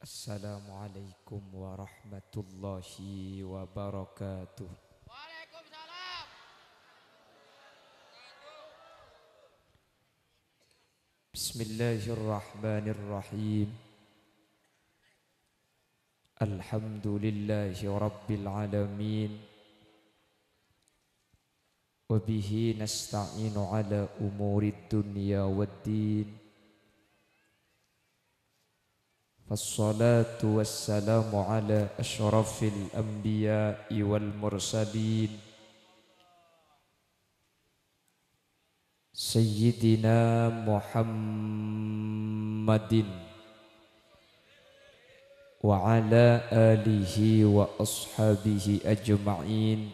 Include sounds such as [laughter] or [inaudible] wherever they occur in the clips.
السلام عليكم ورحمة الله وبركاته وعليكم السلام بسم الله الرحمن الرحيم الحمد لله رب العالمين وبه نستعين على أمور الدنيا والدين فالصلاة والسلام على أشرف الأنبياء والمرسلين سيدنا محمد وعلى آله وأصحابه أجمعين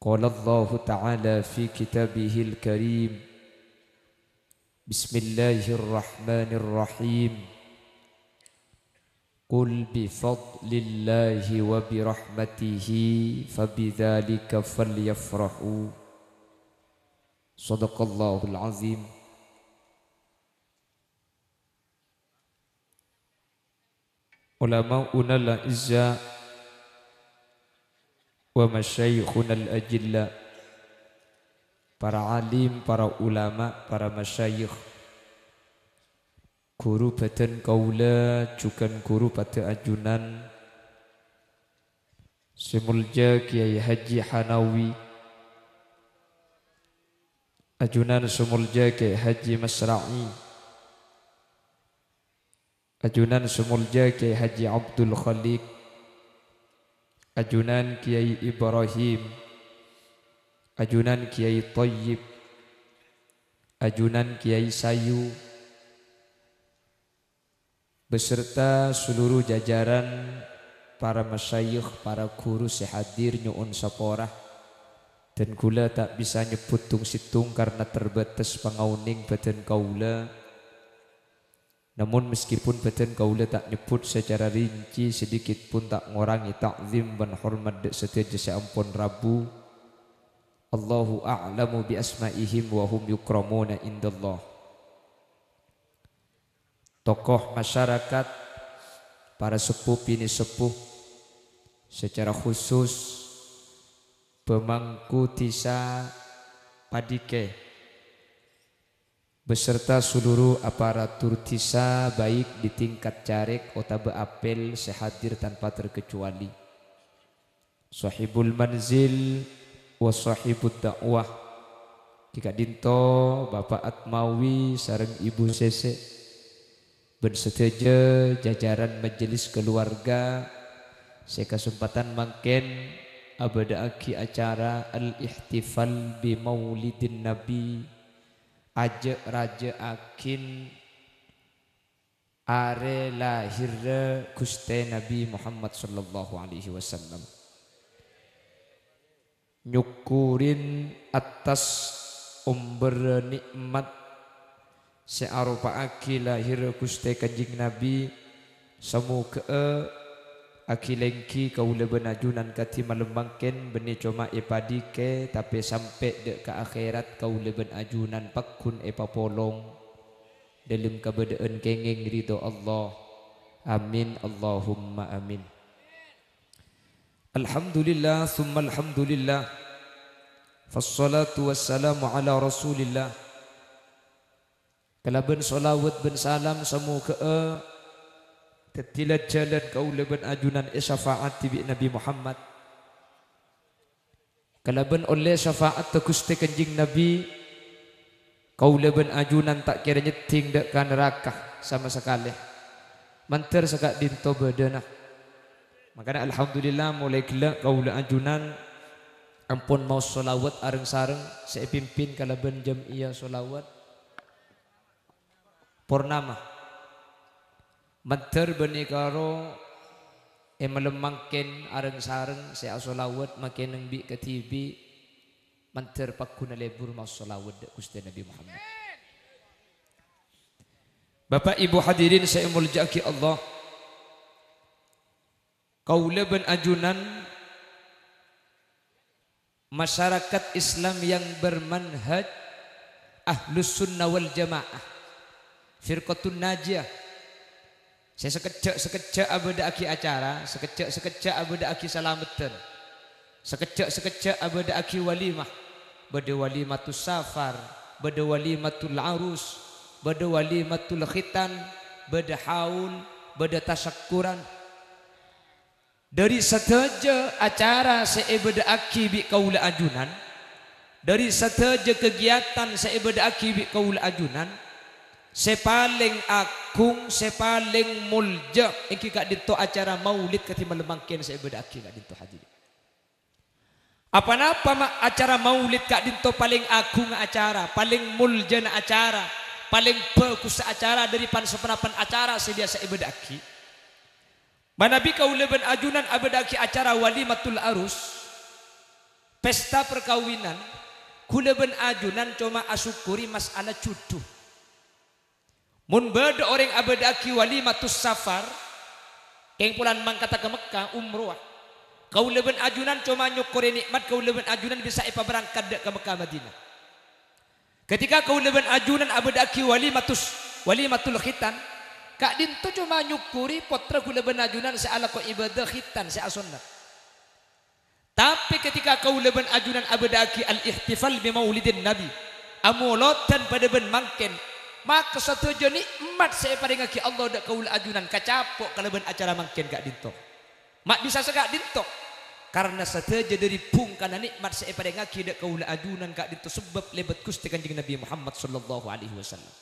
قال الله تعالى في كتابه الكريم بسم الله الرحمن الرحيم قل بفضل الله وبرحمته فبذلك فليفرحوا صدق الله العظيم علماؤنا الأعزاء ومشايخنا الأجلاء para alim, para ulama, para masyayikh. Guru badan kaula, juga guru pada ajunan. Semulja Kiai Haji Hanawi. Ajunan Semulja Kiai Haji Masra'i. Ajunan Semulja Kiai Haji Abdul Khalik. Ajunan Kiai Ibrahim. Ajunan Kiai Toyib, Ajunan Kiai Sayu, beserta seluruh jajaran para masyayikh, para guru sehadir nyuun seporah dan gula tak bisa nyebut tung situng karena terbatas pengauning badan kaula namun meskipun badan kaula tak nyebut secara rinci sedikit pun tak ngorangi takzim dan hormat dek setia jasa ampun Rabu Allahu a'lamu bi asma'ihim wa hum yukramuna indallah. Tokoh masyarakat, para sepuh bini sepuh, secara khusus pemangku tisa padike beserta seluruh aparatur tisa baik di tingkat carek atau beapel sehadir tanpa terkecuali sahibul manzil wa dakwah jika dinto Bapak Atmawi sareng Ibu Sese bersetuju jajaran majelis keluarga saya kesempatan mangken aki acara al-ihtifal bi maulidin nabi Ajak raja akin are lahir kuste nabi Muhammad sallallahu alaihi wasallam nyukurin atas umber nikmat aki lahir Gusti Kanjeng Nabi semoga kau kaula benajunan kati bangken beni coma epadi ke tapi sampai dek ke akhirat kaula benajunan pakun epa polong dalam kebedean kengeng ridho Allah amin Allahumma amin الحمد لله ثم الحمد لله فالصلاة والسلام على رسول الله ben salawat ben salam semua ke eh, Tetilat jalan kau ben ajunan syafaat tibi Nabi Muhammad ben oleh syafaat tegusti kenjing Nabi Kau ben ajunan tak kira nyeting dekat sama sekali Menter sekat dinto badanah Makanya alhamdulillah mulai gelak kaula ajunan ampun mau solawat areng-sareng saya pimpin kalaban ia solawat purnama Mentar benikaro karo eh melemangken areng-sareng saya solawat makin nang bi ketibi mentar pakuna lebur mau solawat Gusti Nabi Muhammad Bapak Ibu hadirin saya muljaki Allah Kaula Ajunan masyarakat Islam yang bermanhaj ahlus sunnah wal jamaah firqatun najiyah saya sekejap sekejap abada aki acara sekejap sekejap abada aki salametan sekejap sekejap abada aki walimah bada walimatul safar bada walimatul arus bada walimatul khitan bada haul bada tasyakuran dari seteja acara aki bi kaula ajunan dari seteja kegiatan aki bi kaula ajunan sepaling akung sepaling mulja iki kak dito acara maulid ketimbang lemangkian aki kak dito hadir apa napa mak acara maulid kak dito paling agung acara, paling na acara, paling bagus acara dari pan sepenapan acara sebiasa ibadaki. Manabi kauleben ajunan abedaki acara walimatul arus pesta perkawinan kuleben ajunan cuma asukuri masalah cudu. Mun beda orang abedaki walimatus safar yang pulang mangkata ke Mekah umroh. Kau leben ajunan cuma nyukuri nikmat kau leben ajunan bisa ipa berangkat ke Mekah Madinah. Ketika kau leben ajunan abedaki walimatus walimatul khitan Kak din tu cuma nyukuri potra gula benajunan seala kau ibadah hitan sea Tapi ketika kau leben ajunan abadaki al-ihtifal bimaulidin nabi. dan pada ben mangken. Maka satu joni emat saya pada ngaki Allah dak kau ajunan kacapok kalau ben acara mangken kak dinto. Mak bisa sekak dinto. Karena saja dari pung karena nikmat saya pada ngaki dak kau ajunan kak dinto sebab lebat kusti kanjeng Nabi Muhammad sallallahu alaihi wasallam.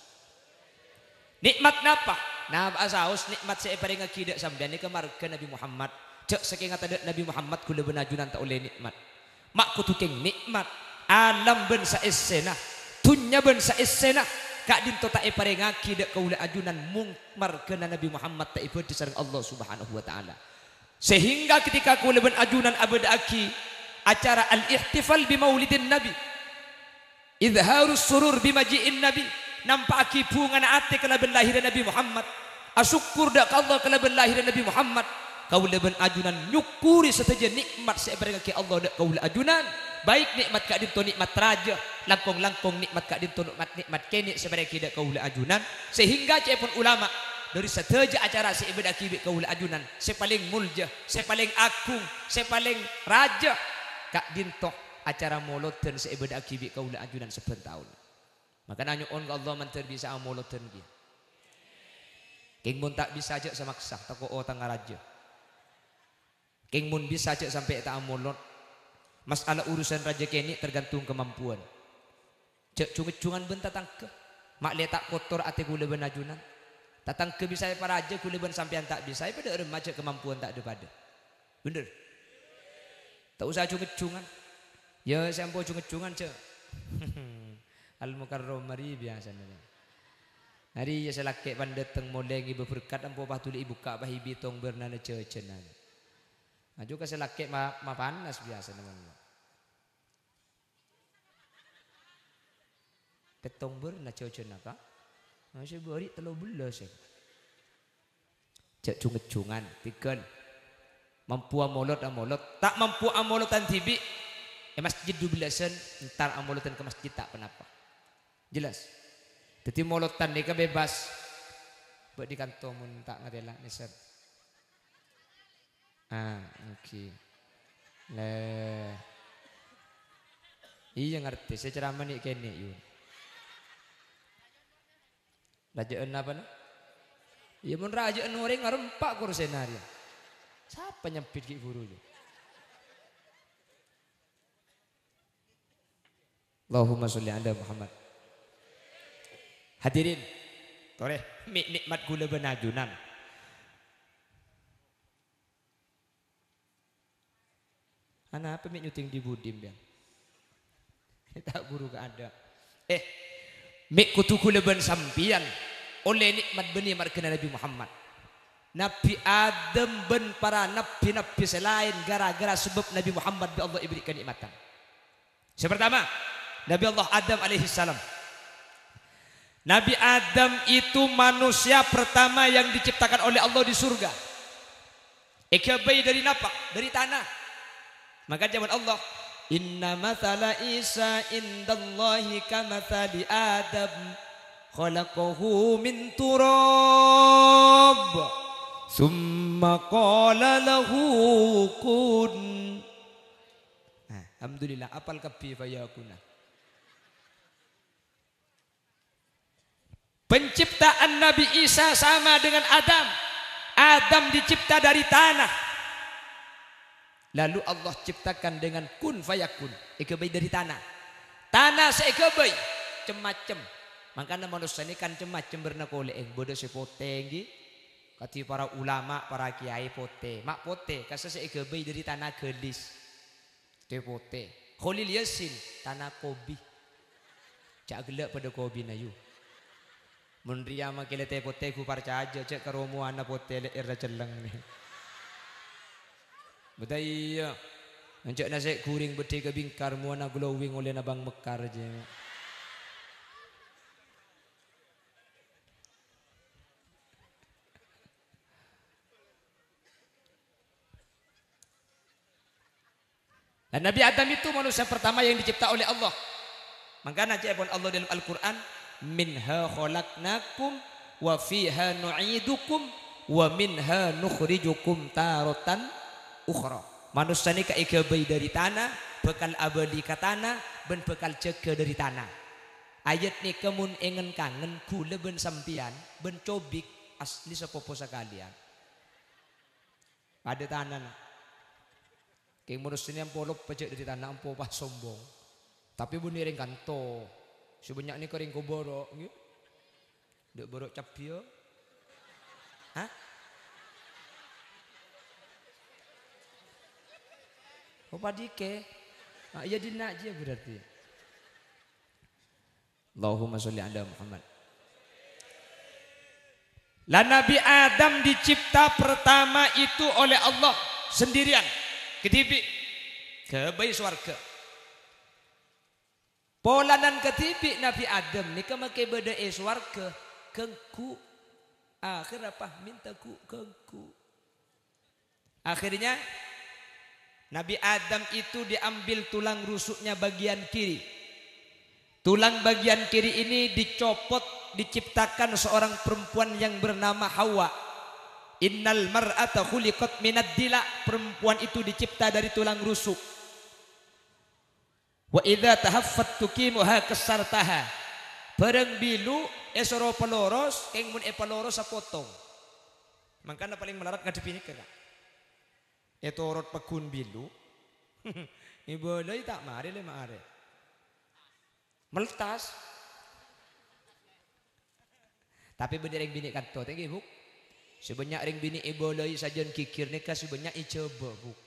Nikmat napa? Nah, asaus nikmat saya paling ngakidak sampean ini kemarga Nabi Muhammad. Cek saking ada Nabi Muhammad kula benajunan tak oleh nikmat. Mak keng nikmat. Alam ben esena. Tunya ben esena. Kak din to tak e paling ngakidak kaula ajunan mung marga Nabi Muhammad tak ibu sareng Allah Subhanahu wa taala. Sehingga ketika kula ben ajunan abad aki acara al-ihtifal bi maulidin nabi. Izharus surur bi maji'in nabi. nampak aki bunga ati kena ben lahir Nabi Muhammad. Asyukur dak Allah kena ben lahir Nabi Muhammad. Kau leben berajunan. nyukuri setaja nikmat seberang ki Allah dak kau le ajunan. Baik nikmat kak dinto nikmat raja, langkong-langkong nikmat kak dinto nikmat nikmat kene seberang ki dak kau le ajunan sehingga cai pun ulama dari setaja acara si ibadah kibik kau le ajunan. Sepaling mulja, sepaling agung, sepaling raja kak dinto acara molot dan seibadah kibik kau le ajunan sepen tahun. Maka nanyuun ke Allah mentar bisa mulut dia. King mun tak bisa oh, aja kesah tako o tangga raja. King mun bisa aja sampai tak mulut. Masalah urusan raja kini tergantung kemampuan. Cek cungan bentar tangke. Mak letak kotor ati gula benajunan. Tatang ke bisa para raja guleban ben sampean tak bisa. Pada remaja kemampuan tak ada pada. Bener. Tak usah cungan-cungan. Ya sampo cungan-cungan cek. [laughs] al mukarram mari biasa nana Hari ya selakek pan datang molengi berberkat ampo patuli ibu kak bah ibi tong bernana cecenan. Nah juga selakek ma, ma panas biasa teman teman. Ketong berna cecenan kak. Masih beri telo belas ya. Cek cunget-cungan pikir. Mampu amolot amolot. Tak mampu amolotan tibi. Eh masjid dubelasan. Ntar amolotan ke masjid tak kenapa. Jelas. Jadi molotan nika bebas. Buat di kantong mun tak ngadela niser. Ah, oke. Okay. Leh. Iya ngerti, saya ceramah nih kene yun. Rajaan apa nak? Ya mun rajaan orang ngarempak kur senario. Siapa nyempit ki guru yun? Allahumma sholli ala Muhammad. Hadirin, toreh mik nikmat gula benajunan. Anak apa mik nyuting di budim ya? [laughs] Tak buruk ada. Eh, mik kutu gula ben sampian oleh nikmat beni markena Nabi Muhammad. Nabi Adam ben para nabi-nabi selain gara-gara sebab Nabi Muhammad bi Allah ibri kenikmatan. Yang pertama, Nabi Allah Adam alaihi salam Nabi Adam itu manusia pertama yang diciptakan oleh Allah di surga. Ikabai dari napa? Dari tanah. Maka zaman Allah, Inna mathala Isa indallahi kamathali Adam khalaqahu min turab summa qala lahu kun. Nah, Alhamdulillah apal kapi fayakuna. Penciptaan Nabi Isa sama dengan Adam. Adam dicipta dari tanah. Lalu Allah ciptakan dengan kun fayakun. Ikebai dari tanah. Tanah seikebai. Cemacem. Makanya manusia ini kan cemacem bernakole. Eh bodoh sepoteng gitu. Kati para ulama, para kiai pote. Mak pote. Kasih seikebai dari tanah gelis. Itu pote. Kholil Yasin. Tanah kobi. Cak gelak pada kobi nayu munriyama kelete potte ku parchaja che karomu anna potte le irra celleng budaya Encik nasi kuring beti ke bingkar muana glowing oleh nabang mekar je. Nabi Adam itu manusia pertama yang dicipta oleh Allah. Maka najibun Allah dalam Al-Quran minha khalaqnakum wa fiha nu'idukum wa minha nukhrijukum taratan ukhra manusia ni kaikabai dari tanah bekal abadi ke tanah ben bekal jaga dari tanah ayat ni kemun engen kangen kula ben sampian ben cobik asli sepopo sekalian Ada tanah Kayak manusia yang polop pejak dari tanah empo pas sombong. Tapi bu niring kanto. Sebanyak ni kering kuborok borok nggih. Dek borok cabia. Hah? Opa dike. Ah, iya dinak je berarti. Allahumma sholli ala Muhammad. Lah Nabi Adam dicipta pertama itu oleh Allah sendirian. Ketipi kebaik bayi surga. Polanan ketipi Nabi Adam ni kemake beda es warga kengku. Akhir apa? Minta ku kengku. Akhirnya Nabi Adam itu diambil tulang rusuknya bagian kiri. Tulang bagian kiri ini dicopot diciptakan seorang perempuan yang bernama Hawa. Innal mar'ata khuliqat minad dila. Perempuan itu dicipta dari tulang rusuk. Wa idza tahaffat tuqimuha kesartaha. Bareng bilu esoro peloros keng mun epeloros sapotong. Mangkana paling melarat ngadepini kena. Etorot pegun bilu. [laughs] Ibu loi tak mari le mare. Meletas. Tapi bener yang bini kanto tegi buk. Sebanyak ring bini ibu loi sajian kikir nikah sebanyak icoba buk.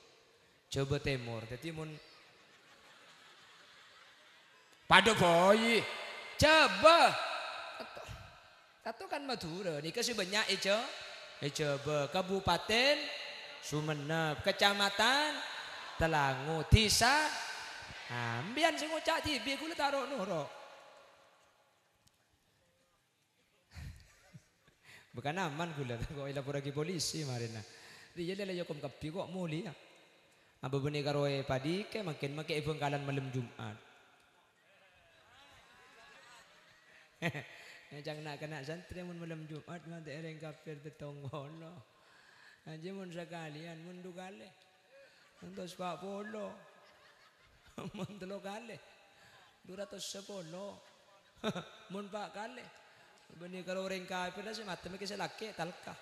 Coba temor. Tadi mun Pada boyi coba. Satu kan Madura ni kasih banyak ejo. Ejo be kabupaten sumeneb, kecamatan Telangu, Tisa. Ha, ambian sing ngucak di bi kula taruh nuro. [laughs] Bukan aman kula [laughs] kok ila lagi polisi marina. Lah. Di jele ya, le lah, yakum kapi kok muli ya. Apa benih karoe eh, padi ke makin makin eh, ibu kalan malam Jumaat. Cang [laughs] nah, nak kena santri mun malam Jumat nanti ereng kafir tetonggono. Anji mun sekalian mun du kali. Mun tu sepak polo. Mun telu kali. Dua ratus [laughs] Mun pak kali. Bani kalau orang kafir dah si mata mereka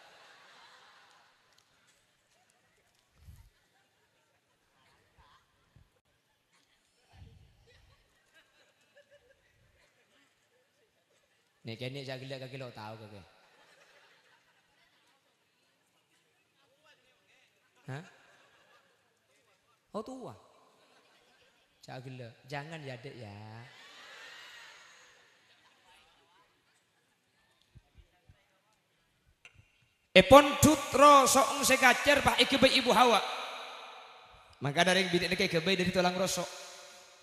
Nih kene cak gila kaki lo tahu kakek. Hah? Oh tua. Cak gila, jangan ya dek ya. Epon jutro soong sekacer pak ikebe ibu hawa. Maka dari bini kekebe dari tulang rosok.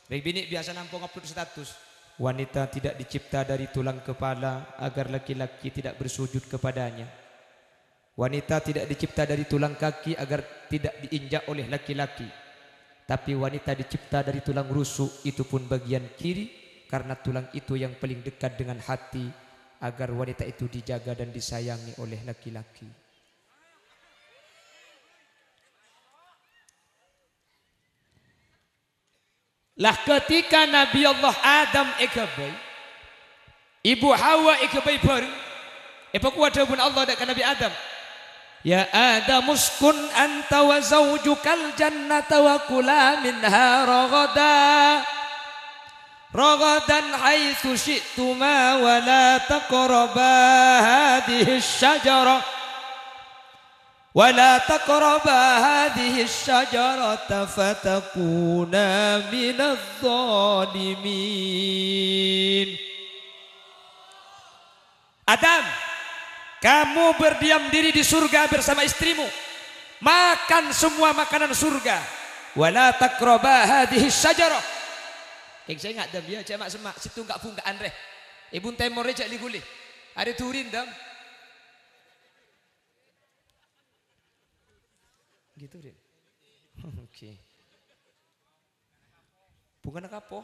Dari bini biasa nampung upload status. Wanita tidak dicipta dari tulang kepala agar laki-laki tidak bersujud kepadanya. Wanita tidak dicipta dari tulang kaki agar tidak diinjak oleh laki-laki. Tapi wanita dicipta dari tulang rusuk itu pun bagian kiri karena tulang itu yang paling dekat dengan hati agar wanita itu dijaga dan disayangi oleh laki-laki. Lah ketika Nabi Allah Adam ikabai, Ibu Hawa ikabai bareng. Apa kuat pun Allah dekat Nabi Adam. Ya Adam uskun anta wa zawjukal jannata wa kula minha ragada. رغدا حيث شئتما ولا تقربا هذه الشجره ولا تقربا هذه الشجرة فتكونا من الظالمين Adam, kamu berdiam diri di surga bersama istrimu. Makan semua makanan surga. Wala takroba hadhihi syajarah. Keng saya ngak dam dia ya, cemak semak situ enggak fungkaan reh. Ibu temor rejak guli, Ada turin dam. Gitu, deh. [laughs] Oke. Bukan kapo.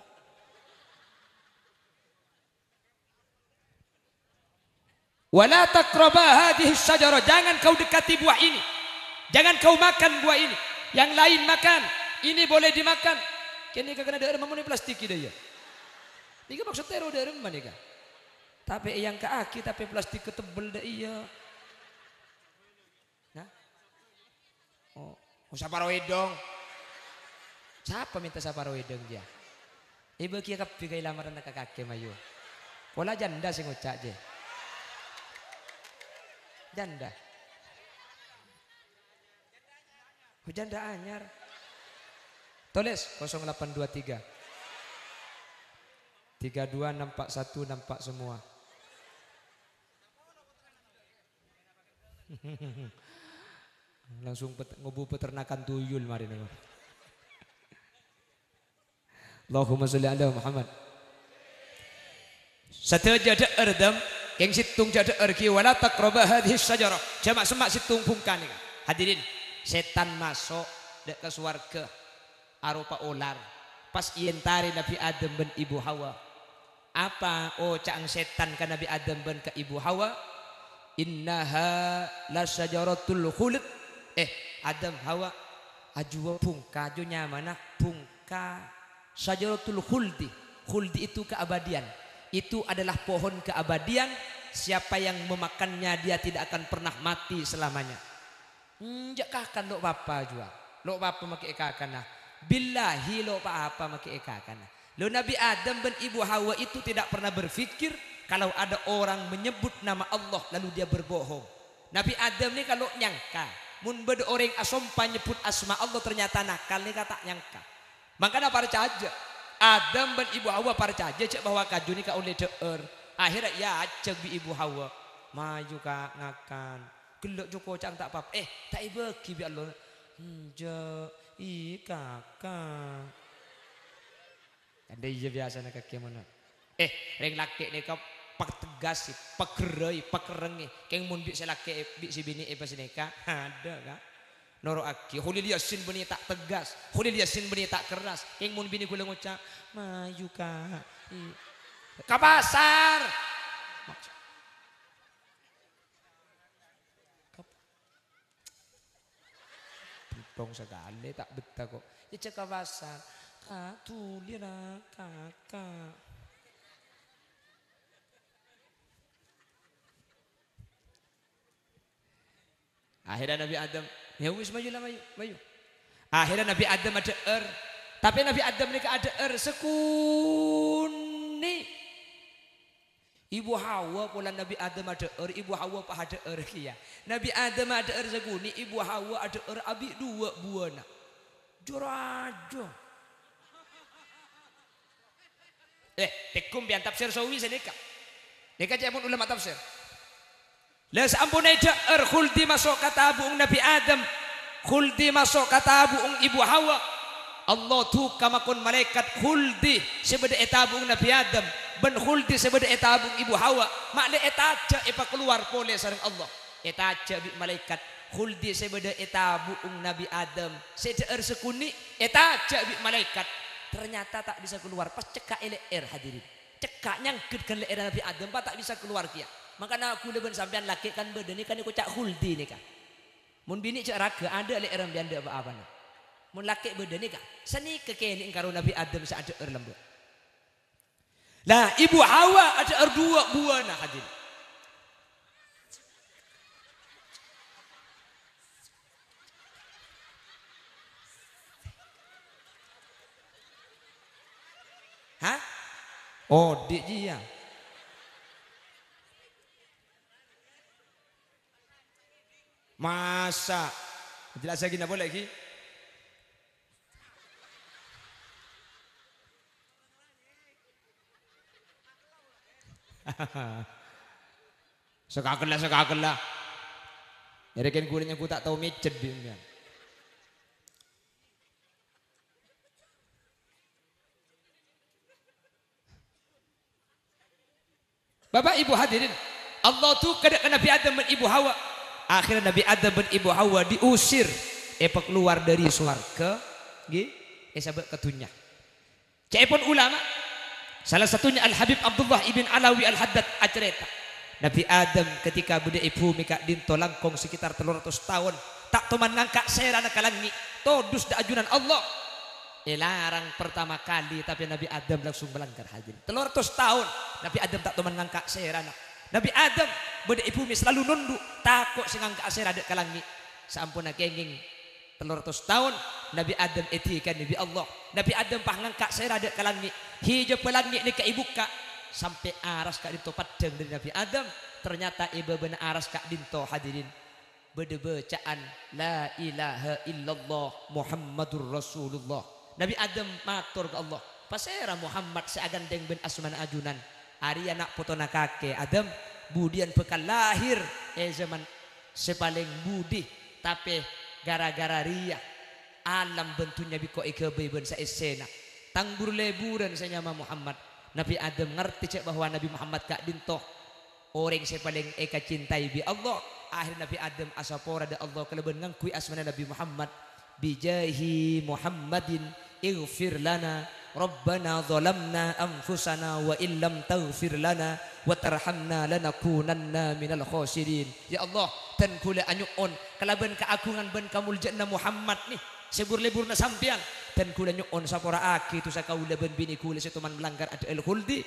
Wala taqraba hadhihi syajarah. Jangan kau dekati buah ini. Jangan kau makan buah ini. Yang lain makan. Ini boleh dimakan. Kini kena daerah memenuhi plastik ya. Ini kan maksud teror daerah mana Tapi yang ke aki tapi plastik ketebel dah iya. Oh, oh saparoid dong. Siapa minta saparoid dong dia? Ibu kia kapi kay lamaran na kakake mayo. Wala janda sih ucak je. Janda. Oh, janda anyar. Tulis 0823. 32 nampak satu nampak semua. [laughs] Langsung pet, ngubu peternakan tuyul mari nih. Allahumma sholli ala Muhammad. Satu jada erdam yang situng jada erki wala taqraba hadhihi sajarah. Jamak semak situng pungkan Hadirin, setan masuk dek ke swarga arupa ular. Pas ientari Nabi Adam ben Ibu Hawa. Apa oh cang setan ke Nabi Adam ben ke Ibu Hawa? Innaha la sajaratul khulud eh Adam Hawa ajwa pungka ajunya mana pungka syajaratul khuldi khuldi itu keabadian itu adalah pohon keabadian siapa yang memakannya dia tidak akan pernah mati selamanya njak kakan lo apa jua lo papa make kakana nah. billahi lo maki make kakana nah. lo nabi adam dan ibu hawa itu tidak pernah berpikir kalau ada orang menyebut nama Allah lalu dia berbohong nabi adam ini kalau nyangka mun bed orang asompa nyebut asma Allah ternyata nakal nih kata nyangka makanya para aja Adam ben ibu Hawa para aja cek bahwa kajuni ka oleh deur akhirnya ya cek bi ibu Hawa maju kak ngakan gelok joko cang tak apa eh tak ibu kibi Allah hmm, je i kakak ada iya biasa nak kaki mana eh ring laki nih kau pak pagasip, pakeroy, pakerengi. Keng mun bi selaki bi si bini e eh, pas neka, [laughs] Ada ga? Noro aki. Hulil yasin bini tak tegas. dia sin bini tak keras. Keng mun bini kula ngucap. Maju kak. Ke pasar. Butong sekali tak betah kok. Ya cek ke pasar. Kak tulir kakak. Akhirnya Nabi Adam, ya wis maju lah maju, maju. Akhirnya Nabi Adam ada er. Tapi Nabi Adam ini ada er sekuni. Ibu Hawa pula Nabi Adam ada er, Ibu Hawa pah ada er kia. Ya? Nabi Adam ada er sekuni, Ibu Hawa ada er abi dua buana. jorajo. Eh, tekum biar tafsir sawi senika. Nika cek ulama tafsir. Lah sampunai ja'ar er khuldi masuk kata abuung Nabi Adam. Khuldi masuk kata abuung Ibu Hawa. Allah tu kamakun malaikat khuldi sebeda etabung Nabi Adam. Ben khuldi sebeda etabung Ibu Hawa. Makna etaja epa keluar boleh sarang Allah. Etaja bi malaikat khuldi sebeda etabung Nabi Adam. sejar er sekuni etaja bi malaikat. Ternyata tak bisa keluar. Pas cekak er hadirin. Cekaknya ngedkan er Nabi Adam. Pak tak bisa keluar kia. Makanya aku leben sampean laki kan bedeni kan aku cak huldi nih kak. Mun bini cak raga ada lek eram bianda apa apa nih. Mun laki bedeni kan. Seni kekini karo Nabi Adam saat ada lembut. Lah ibu Hawa ada er dua buah nah hadir. Hah? Oh, dia ya. dia. Masa. Jelas lagi tidak boleh lagi? [laughs] sekakel lah, sekakel lah. Yakin kulitnya, aku tak tahu micet dia. Bapak Ibu hadirin, Allah tu kena Nabi Adam dan Ibu Hawa Akhirnya Nabi Adam dan Ibu Hawa diusir. Epa keluar dari suarga. Esabak eh, ke dunia. Cepun ulama. Salah satunya Al-Habib Abdullah ibn Alawi Al-Haddad Ajreta. Nabi Adam ketika benda ibu mika dinto langkong sekitar telur 300 tahun. Tak teman saya serana kalangi. Todus da ajunan Allah. Elarang eh, pertama kali tapi Nabi Adam langsung melanggar hadir. 300 tahun Nabi Adam tak teman saya serana. Nabi Adam beda ibu mi selalu nundu takut singang ke asir adat kalangi sampuna kenging telur ratus tahun Nabi Adam etikan Nabi Allah Nabi Adam pah ngangkak saya adat kalangi hijau pelangi ni ke ibu kak sampai aras kak dinto padang dari Nabi Adam ternyata ibu bena aras kak dinto hadirin bacaan la ilaha illallah Muhammadur Rasulullah Nabi Adam matur ke Allah pasera Muhammad seagandeng deng ben asman ajunan Hari anak potona kakek Adam budian pekan lahir eh zaman sepaling budi tapi gara-gara ria alam bentunya biko ikebe ben sa esena tangbur leburan sa nyama Muhammad Nabi Adam ngerti cek bahwa Nabi Muhammad kak dinto orang sepaling eka cintai bi Allah akhir Nabi Adam asapora da Allah keleben ngangkui asmana Nabi Muhammad bijahi Muhammadin ighfir lana Rabbana zalamna anfusana wa illam taghfir lana wa tarhamna lanakunanna minal khosirin. Ya Allah, dan kula anyuun kalaban keagungan ben Kamul kamuljanna Muhammad nih sebur-leburna lebur sampian dan kula nyuun sapora aki tu sakaula ben bini kula setuman melanggar ada al khuldi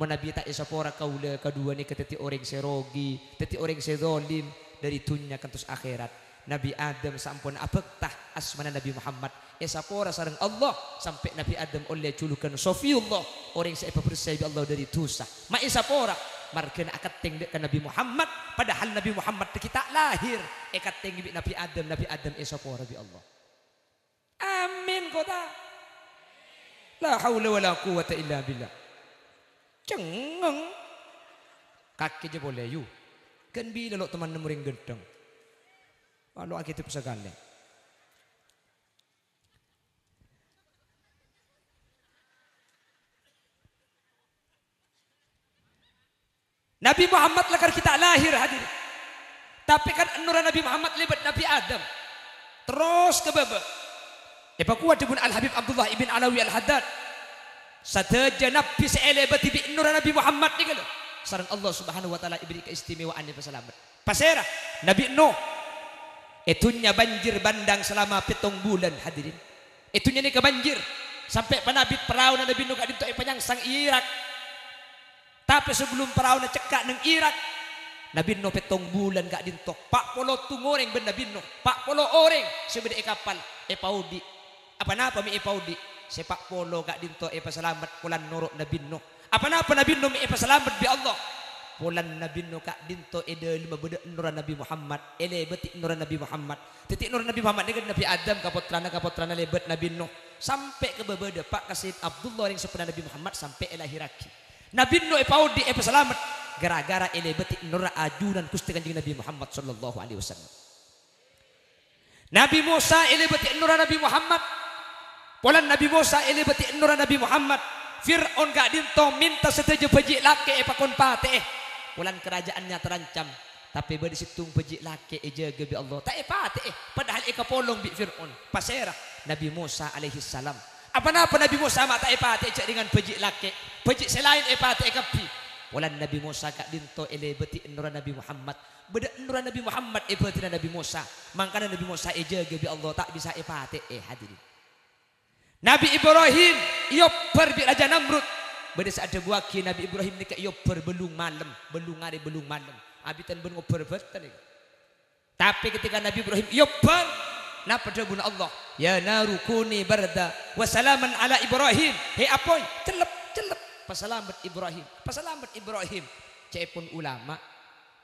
menabi tak sapora kaula kedua ni keteti orang serogi teti orang sezolim dari tunya kantus akhirat Nabi Adam sampun abektah asmana Nabi Muhammad Esapora ya, sarang Allah sampai Nabi Adam oleh julukan Sofiullah orang saya bersaybi Allah dari dosa. Ma esapora? Ya, margen akat tinggi ke Nabi Muhammad padahal Nabi Muhammad kita lahir ekat tinggi Nabi Adam Nabi Adam esapora ya, bi Allah. Amin kota. La haula wala quwata illa billah. Cengeng. Kaki je boleh you. Kan bila lo teman nemuring gendeng. Kalau kita bisa galeng. Nabi Muhammad lah kan kita lahir hadir. Tapi kan nuran Nabi Muhammad lebat Nabi Adam. Terus ke bawah. Ibu kuat dengan Al Habib Abdullah ibn Alawi Al Haddad. Sataja nabi seelebat ibu nuran Nabi Muhammad ni kalau. Sarang Allah Subhanahu Wa Taala ibni keistimewaan ibu selamat. Pasera Nabi Nuh. Itunya banjir bandang selama pitung bulan hadirin. Itunya ini ke banjir sampai penabit perahu Nabi Nuh kat ditok panjang sang Irak tapi sebelum perahu cekak neng Irak, Nabi Nuh petong bulan kak dintok. Pak polo ben benda Nuh. Pak polo oreng sebeda ekapal eh epaudi. Eh, Apa napa mi epaudi? Eh, Sepak polo kak dinto epa selamat pulan norok Nabi Nuh. Apa napa Nabi no mi epa selamat bi Allah. Pulan Nabi gak kak dinto ede lima beda nuran Nabi Muhammad. Ele betik nuran Nabi Muhammad. Titik nuran Nabi Muhammad dengan Nabi Adam kapotrana kapotrana lebet Nabi Nuh. Sampai ke bebeda Pak Kasid Abdullah yang sepeda Nabi Muhammad sampai elahiraki. Nabi nu epau di epe selamat gara-gara ele betik nura ajunan kusti kanjeng Nabi Muhammad sallallahu alaihi wasallam. Nabi Musa ele betik nura Nabi Muhammad. Polan Nabi Musa ele betik nura Nabi Muhammad. Fir'aun gak dinto minta setuju pejik laki epa konpate eh. Polan kerajaannya terancam. Tapi beri situng pejik laki eja gebi Allah. Tak epa pate. E, padahal eka polong bi Fir'aun. Pasera. Nabi Musa alaihi salam Apa napa Nabi Musa mak tak epa tak cek dengan pejik laki. Pejik selain epa tak kepi. Wala Nabi Musa kak dinto ele beti nura Nabi Muhammad. Beda nuran Nabi Muhammad epa eh tina Nabi Musa. Mangkana Nabi Musa eja eh gebi Allah tak bisa epa tak eh, eh hadir. Nabi Ibrahim iyo perbi raja Namrud. Beda saat ada buah Nabi Ibrahim ni kak iyo perbelung malam. Belung hari belung malam. Abi tan Abitan ben ngobar Tapi ketika Nabi Ibrahim iyo per na pedebun Allah ya naru kuni barda wa ala Ibrahim Hei apoy celep celep pasalamat Ibrahim pasalamat Ibrahim cepun ulama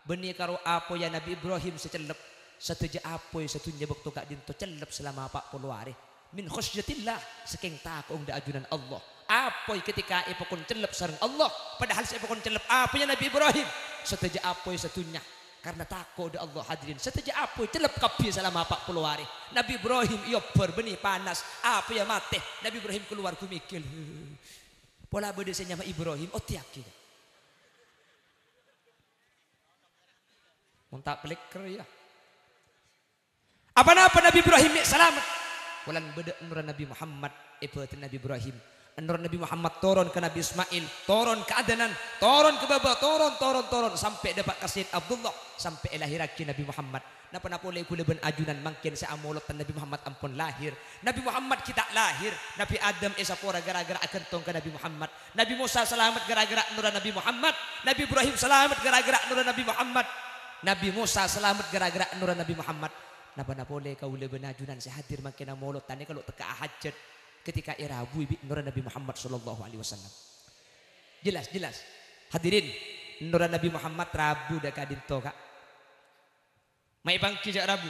beni karo apo ya Nabi Ibrahim secelep satuja apoy satu bektu ya, kak dinto celep selama apa puluh hari min khusyatillah saking takung da ajunan Allah apoy ya ketika ipokon celep sareng Allah padahal si sepokon celep apoy ya Nabi Ibrahim Satu satuja satu ya, satunya karena takut Allah hadirin setuju apa Celup kapi selama 40 hari Nabi Ibrahim iya berbenih panas apa ya mati Nabi Ibrahim keluar kumikil pola bedesnya sama Ibrahim oh tiak kita Muntak pelik kerja. Iya. Apa-apa Nabi Ibrahim ni selamat. Walan beda umrah Nabi Muhammad. Ibu Nabi Ibrahim. Nur Nabi Muhammad turun ke Nabi Ismail, turun ke Adnan, turun ke Baba, turun, turun, turun sampai dapat kasih Abdullah sampai lahir Nabi Muhammad. Napa napa oleh kula ben ajunan mangkin saya amulot Nabi Muhammad ampun lahir. Nabi Muhammad kita lahir, Nabi Adam esa pora gara-gara akan tong ke Nabi Muhammad. Nabi Musa selamat gara-gara nuran Nabi Muhammad. Nabi Ibrahim selamat gara-gara nuran Nabi Muhammad. Nabi Musa selamat gara-gara nuran Nabi Muhammad. Napa napa oleh kau lebih ajunan saya hadir makin amulot tani kalau teka hajat ketika era Abu Ibi Nabi Muhammad Shallallahu Alaihi Wasallam. Jelas jelas. Hadirin Nuran Nabi Muhammad Rabu dakadin toka. Mai bang kijak Rabu.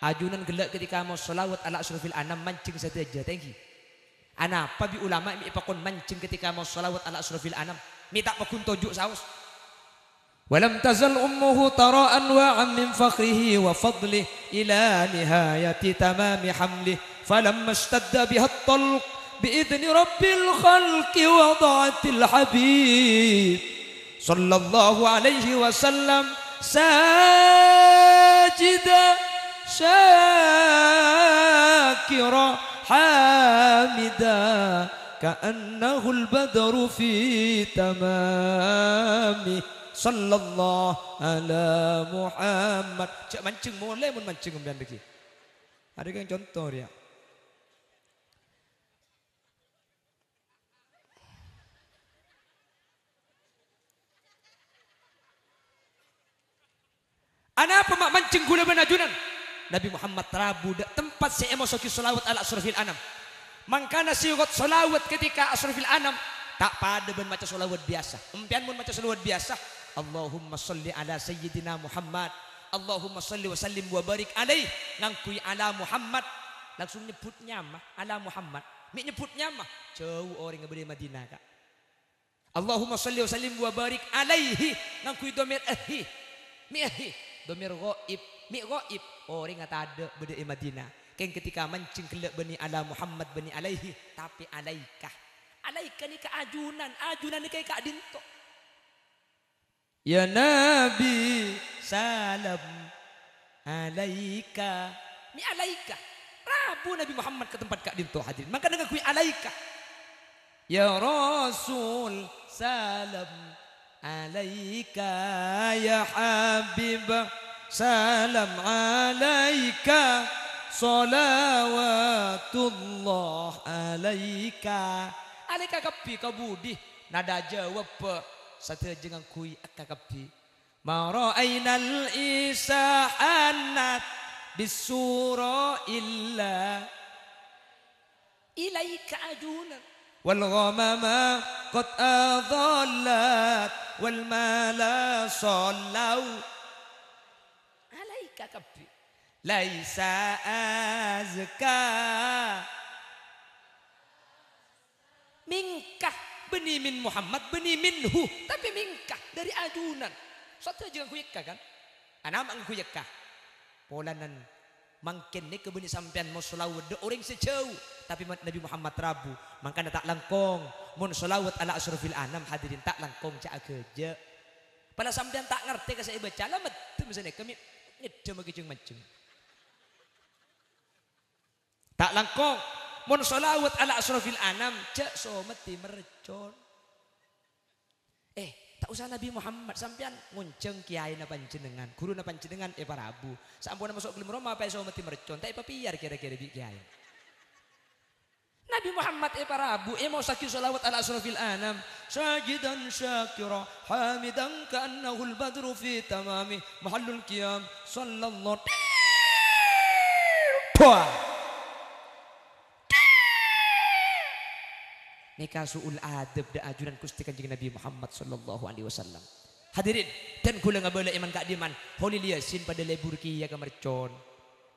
Ajunan gelak ketika mau solawat ala surfil anam mancing saja tinggi, Anak apa bi ulama mi ipakon mancing ketika mau solawat ala surfil anam. Minta pakun tojuk saus. ولم تزل أمه تراء أنواعا من فخره وفضله إلى نهاية تمام حمله فلما اشتد بها الطلق بإذن رب الخلق وضعت الحبيب صلى الله عليه وسلم ساجدا شاكرا حامدا كأنه البدر في تمامه صلى الله على محمد من mulai mun من kemudian lagi ada yang contoh Ana apa mak mancing gula menajunan. Nabi Muhammad Rabu tempat si emosoki solawat ala asrafil anam. Mangkana ugot solawat ketika asrafil anam. Tak pada ben maca solawat biasa. Empian pun maca solawat biasa. Allahumma salli ala sayyidina Muhammad. Allahumma salli wa sallim wa barik alaih. Ngangkui ala Muhammad. Langsung nyebutnya mah ala Muhammad. Mik nyebutnya mah jauh orang yang Madinah kak. Allahumma salli wa sallim wa barik alaihi. Ngangkui domir ahi. Mi ahi domir goib mi goib orang oh, kata ada beda di Madinah kan ketika mancing kelak bani ala Muhammad bani alaihi tapi alaika alaika ni keajunan ajunan ni kayak kak dinto ya Nabi salam alaika mi alaika Rabu Nabi Muhammad ke tempat Kak Dinto hadir maka dengan kui alaika ya Rasul salam alaika ya habib salam alaika salawatullah alaika alaika kepi kabudi nada jawab satu jengang kui akka kepi maraainal isa anat bisura illa ilaika ajuna والغمام قد أضلت والمال صلوا عليك ربي ليس أزكى منك بني من محمد بني منه tapi طيب منك dari ajunan satu aja kan anak aku yakka polanan mangkin ni kebuni sampean mau selawat de orang sejauh tapi Nabi Muhammad Rabu mangkana tak langkong mun solawat ala asrofil anam hadirin tak langkong cak geja pada sampean tak ngerti ke saya baca lah betul misalnya kami nyedem kejeng macam tak langkong mun solawat ala asrofil anam cak someti mercon eh tak usah Nabi Muhammad sampean ngunceng kiai na panjenengan guru na panjenengan eh para abu sampun masuk gelem rumah, apa iso mati mercon tak papiar kira-kira bi kiai Nabi Muhammad eh para abu eh mau sakit salawat ala asrafil anam sajidan syakira hamidan ka'annahu al-badru fi tamami mahallul qiyam sallallahu Wah. Nika suul adab da ajuran Gusti Kanjeng Nabi Muhammad sallallahu alaihi wasallam. Hadirin dan kula ngabeula iman kak diman holil yasin pada lebur ki ya kemercon.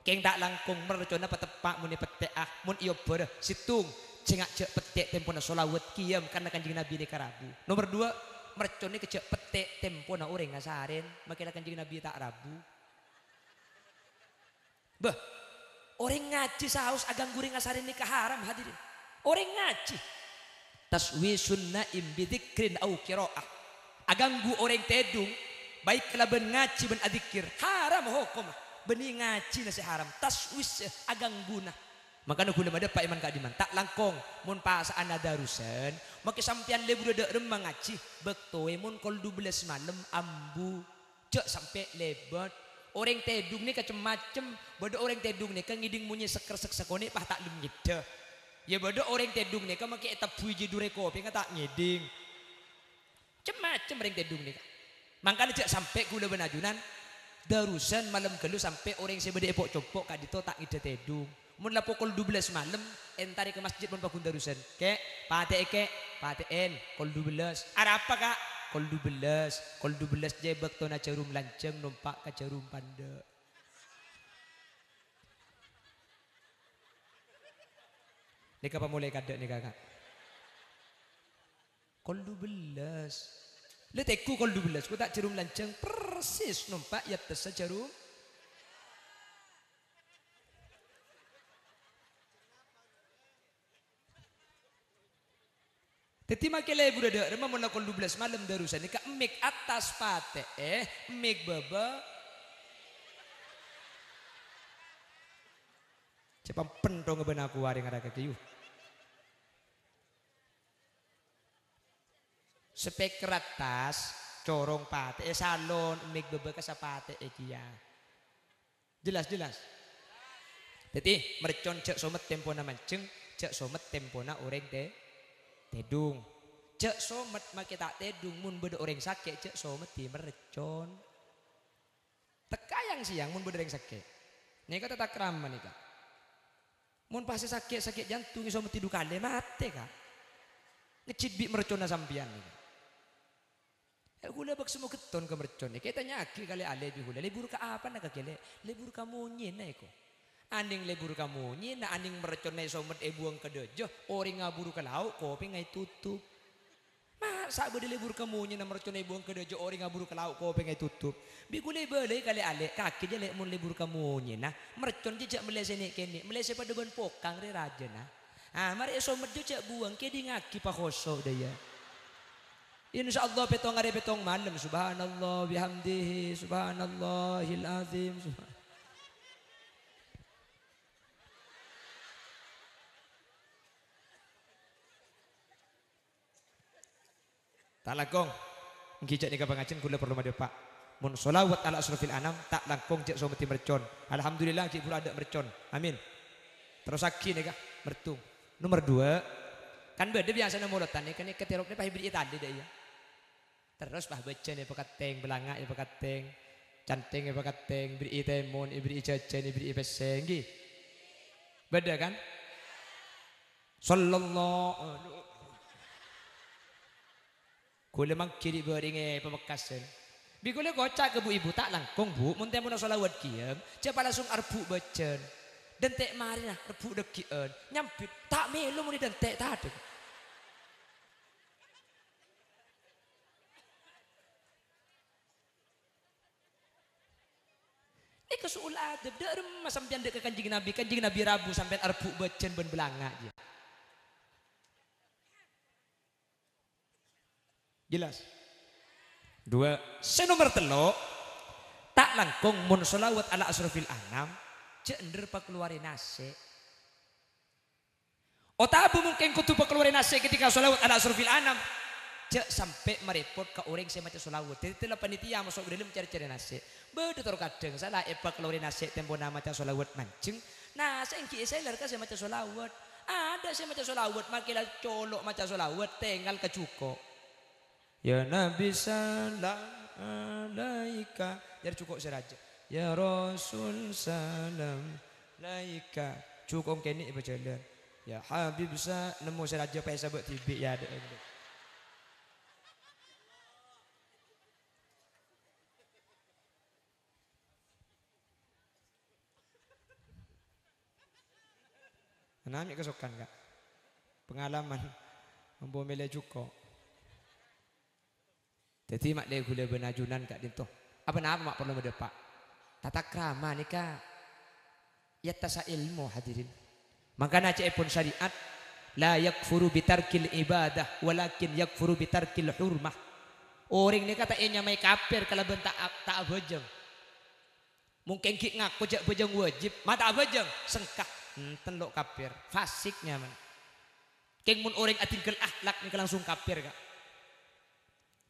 Keng tak langkung mercon apa tepak muni petek ah mun iyo ber situng cengak cek petek tempo na solawat kiam karena kanjeng Nabi ni karabu. Nomor dua mercon ni kecek petek tempo na orang ngasaren makilah kanjeng Nabi tak rabu. Bah, orang ngaji saus agang guring ngasaren ni haram hadirin. Orang ngaji taswisun naim bidzikrin au qiraah aganggu orang tedung baik laben ngaci ben adzikir haram hukum oh, beni ngaji nasi haram taswis agangguna maka nu kulama pak iman kadiman tak langkong mun pasaan darusan maka sampean le budak remang ngaji bektoe mun kol 12 malam ambu cek sampai lebat orang tedung ni kacem macem bodoh orang tedung ni kengiding munyi seker sek sekone pah tak lem Ya bodoh orang tedung nih, kamu kayak tapui jadi kopi nggak kan tak ngeding. Cemacem orang tedung nih. Makanya cak sampai gula benajunan, darusan malam kelu sampai orang sebeda epok copok kadito tak ide tedung. Mula pukul 12 malam, entari ke masjid pun darusan. ke? pate eke, pate en, kol 12. Ada apa kak? Kol 12, kol 12 je baktona carum lanceng, numpak ke carum panda. Nika apa mulai kadek ni kakak? Koldu belas. Leteku koldu belas. Ku tak jarum lancang persis numpak ya tesa jarum. Teti makelai budak remah mana koldu belas malam darusan. Nika make atas pate eh make baba. Cepam pentong ngeben aku waring ada spek atas, corong pate. Eh, salon, migbebe ka sa pate. Eh, kiya. Jelas, jelas. Jadi mercon cek somet tempo na ceng, cek somet tempo na orang te tedung. Cek somet maki tak tedung mun beda orang sakit cek somet di mercon. teka yang siang mun beda orang sakit. Nika tetap nih kak Mun pasti sakit sakit jantung iso meti dukale mate kak. Ngecit bi mercon na sampian Gula bak semua keton ke mercon. Kita nyaki kali ale bi gula. Lebur ka apa nak kele? Lebur ka munyi na eko. Anding lebur ka munyi eh na mercon na somet eh e buang ke dejo. Ori buru ka lauk kopi ngai tutup. Masa bade lebur ka munyi na mercon e buang ke dejo. Ori buru ka lauk kopi ngai tutup. Bi gula bele kali ale kaki je le mun lebur ka munyi na. Mercon je jak melese ne kene. Melese pada gon pokang re raja na. Ah mari somet je buang ke di ngaki pakoso daya. Insyaallah petong hari petong malam subhanallah bihamdihi subhanallahil azim subhanallah. Tak langkong. ngijak ni nika pengajian kula perlu madya Pak. Mun solawat ala surfil anam tak langkong cek so mercon. Alhamdulillah cek kula ada mercon. Amin. Terus ni kah, mertung. Nomor dua. Kan beda biasa nomor tani kan nika terok ni pahibri tadi dah iya. Terus bah bejen ya teng belanga ya pekateng, canting ya pekateng, beri temun, beri jajan, beri pesenggi Beda kan? Sallallahu alaihi Kula kiri beringe pemekasan. Bi kula kocak ke bu ibu tak langkung bu, mun temu solawat kiam, cepat langsung arbu bejen. Dentek marina, lah, dekian dekien, nyampit tak melu mun dentek tak ada. Eh kesul adab, dah remah sampai anda ke kanjing Nabi, kanjing Nabi Rabu sampai arbu becen ben belanga aja. Jelas. Dua, senomor telo tak langkung mun solawat ala asrofil anam cender pa keluarin nase. Otabu mungkin kutu pa keluarin nasi ketika solawat ala asrofil anam cek sampai merepot ke orang saya macam sulawut. Jadi telah panitia masuk dalam mencari-cari nasi. baru terus kadang salah epa eh, keluarin nasi tempo nama macam sulawut mancing. Nah saya ingin saya larka saya macam sulawut. Ada saya macam sulawut makilah colok macam sulawut tinggal ke cuko. Ya Nabi salam alaika. Jadi cukup seraja. Ya Rasul salam alaika. Cukup kini eh, berjalan. Ya Habib sa nemu seraja paisa buat tibik ya ada. Nami kesukan kak. Pengalaman mampu milih cuko. Jadi mak dia gula benajunan kak dintuh. Apa nama mak perlu mendepak? Tata krama ni kak. Ya tasa ilmu hadirin. Maka nace pun syariat la yakfuru bitarkil ibadah walakin yakfuru bitarkil hurmah. Orang ni kata inya eh, mai kafir kalau bentak tak abajeng. Mungkin kik ngaku jak bejeng wajib, mata abajeng sengkak. Enten hmm, lo kafir, fasiknya man. Keng mun orang atingkel akhlak ni langsung kafir kak.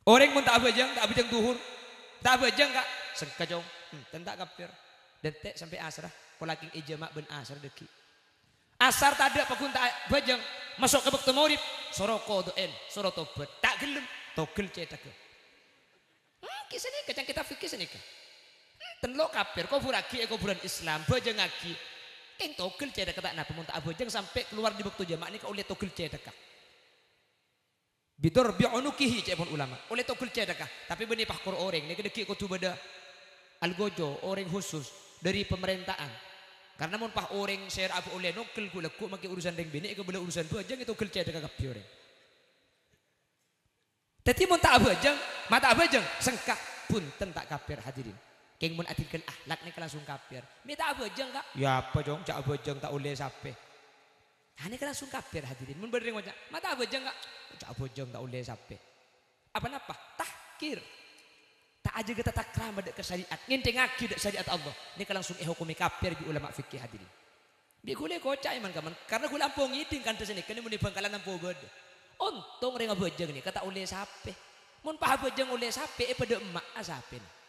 Orang mun tak abajang, tak abajang tuhur, tak abajang kak, sengkajong jauh, hmm, enten tak kafir. detek sampai sampai asrah, polaking ijamak ben asar deki. Asar tak ada pakun tak abajang, masuk ke waktu maurib, soroko doen, soroto bet, tak gelem, togel cetak. Hmm, kisah ini kacang kita fikir sini hmm, kak. Tenlo kafir, kau buraki, kau buran Islam, bajang aki. Keng togel cedak kata napa muntah Abu abojeng sampai keluar di waktu jamak ini kau lihat togel cedak. Bidor bi'unukihi cek pun ulama. Oleh togel cedak. Tapi benih pahkor orang ni kedeki kau tu beda algojo orang khusus dari pemerintahan. Karena mun pah orang share Abu oleh nukil kula ku maki urusan deng bini ke bela urusan tu aja gitu kelce dekat kapi orang. Tetapi mun tak abajang, mata abajang, sengkak pun tentak kafir hadirin. Keng mun atinkan ahlak nih langsung kafir. Minta abu abajeng kak? Ya apa jong, cak abajeng tak oleh sampai. Nah ini langsung kafir hadirin. Mun berdering wajah, mata abajeng kak? Cak abajeng tak oleh sampai. Apa napa? Tahkir. Tak aja kita tak kerama dek ke syariat. Nginteng aki dek syariat Allah. Ini langsung eh hukumnya kafir di ulama fikih hadirin. Bi kule kocak iman kaman. Karena kule ampung ngiding kan sini. Kena mun bangkalan ampung bodoh. Untung ring abajeng nih kata oleh sampai. Mun abu abajeng oleh sampai eh pada emak asapin. Ah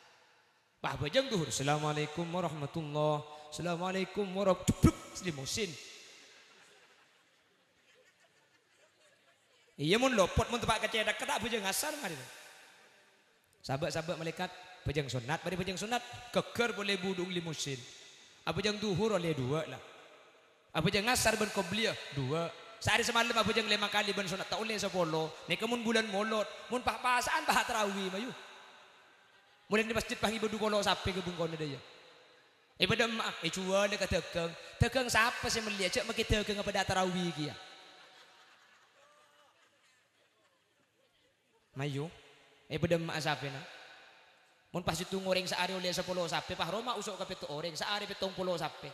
Wah bajang duhur. Assalamualaikum warahmatullah. Assalamualaikum warahmatullahi Di musin. Iya mun lopot mun tempat kecedak ketak bajang asar mari. Sahabat-sahabat malaikat bajang sunat mari bajang sunat keker boleh budung limusin. Apa jang duhur oleh dua lah. Apa jang asar ben qobliyah dua. Sehari semalam apa jang lima kali ben sunat tak oleh sepuluh. Nek mun bulan molot mun pah-pasan pah tarawih mayu. Mulai di masjid pangi bedungono sapi ke bungkono ya. eh, eh, dia. Ibu mak eh cua dekat tegang, tegang siapa sih melihat cek makin tegang apa data rawi kia. Ya? Mayu, ibu eh, mak siapa nak? Mun pas itu ngoreng sehari oleh sepuluh sapi, pah Roma usuk ke pitu orang sehari petung puluh sapi.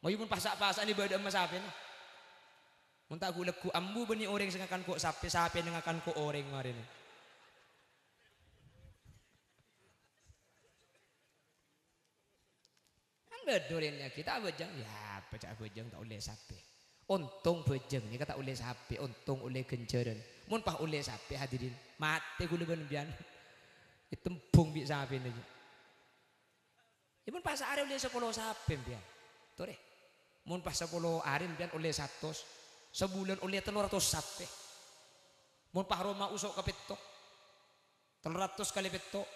Mayu pun pasak pasak ni mak sapi nak. Mun tak ku ambu beni orang sengakan ku sapi sapi nengakan ku orang hari ni. Durinnya kita bejeng ya pecah bejeng tak oleh sapi. Untung bejeng ni kata oleh sapi, untung oleh genjeren. Mun pah oleh sapi hadirin, mati kula biar, [laughs] itu Ditembung bi sapi niku. Ya mun pas oleh sepuluh sapi bian. Tore. Mun pas 10 arin bian oleh satu, sebulan oleh telur atau sapi. Mun pah Roma usok ke petok. kali petok.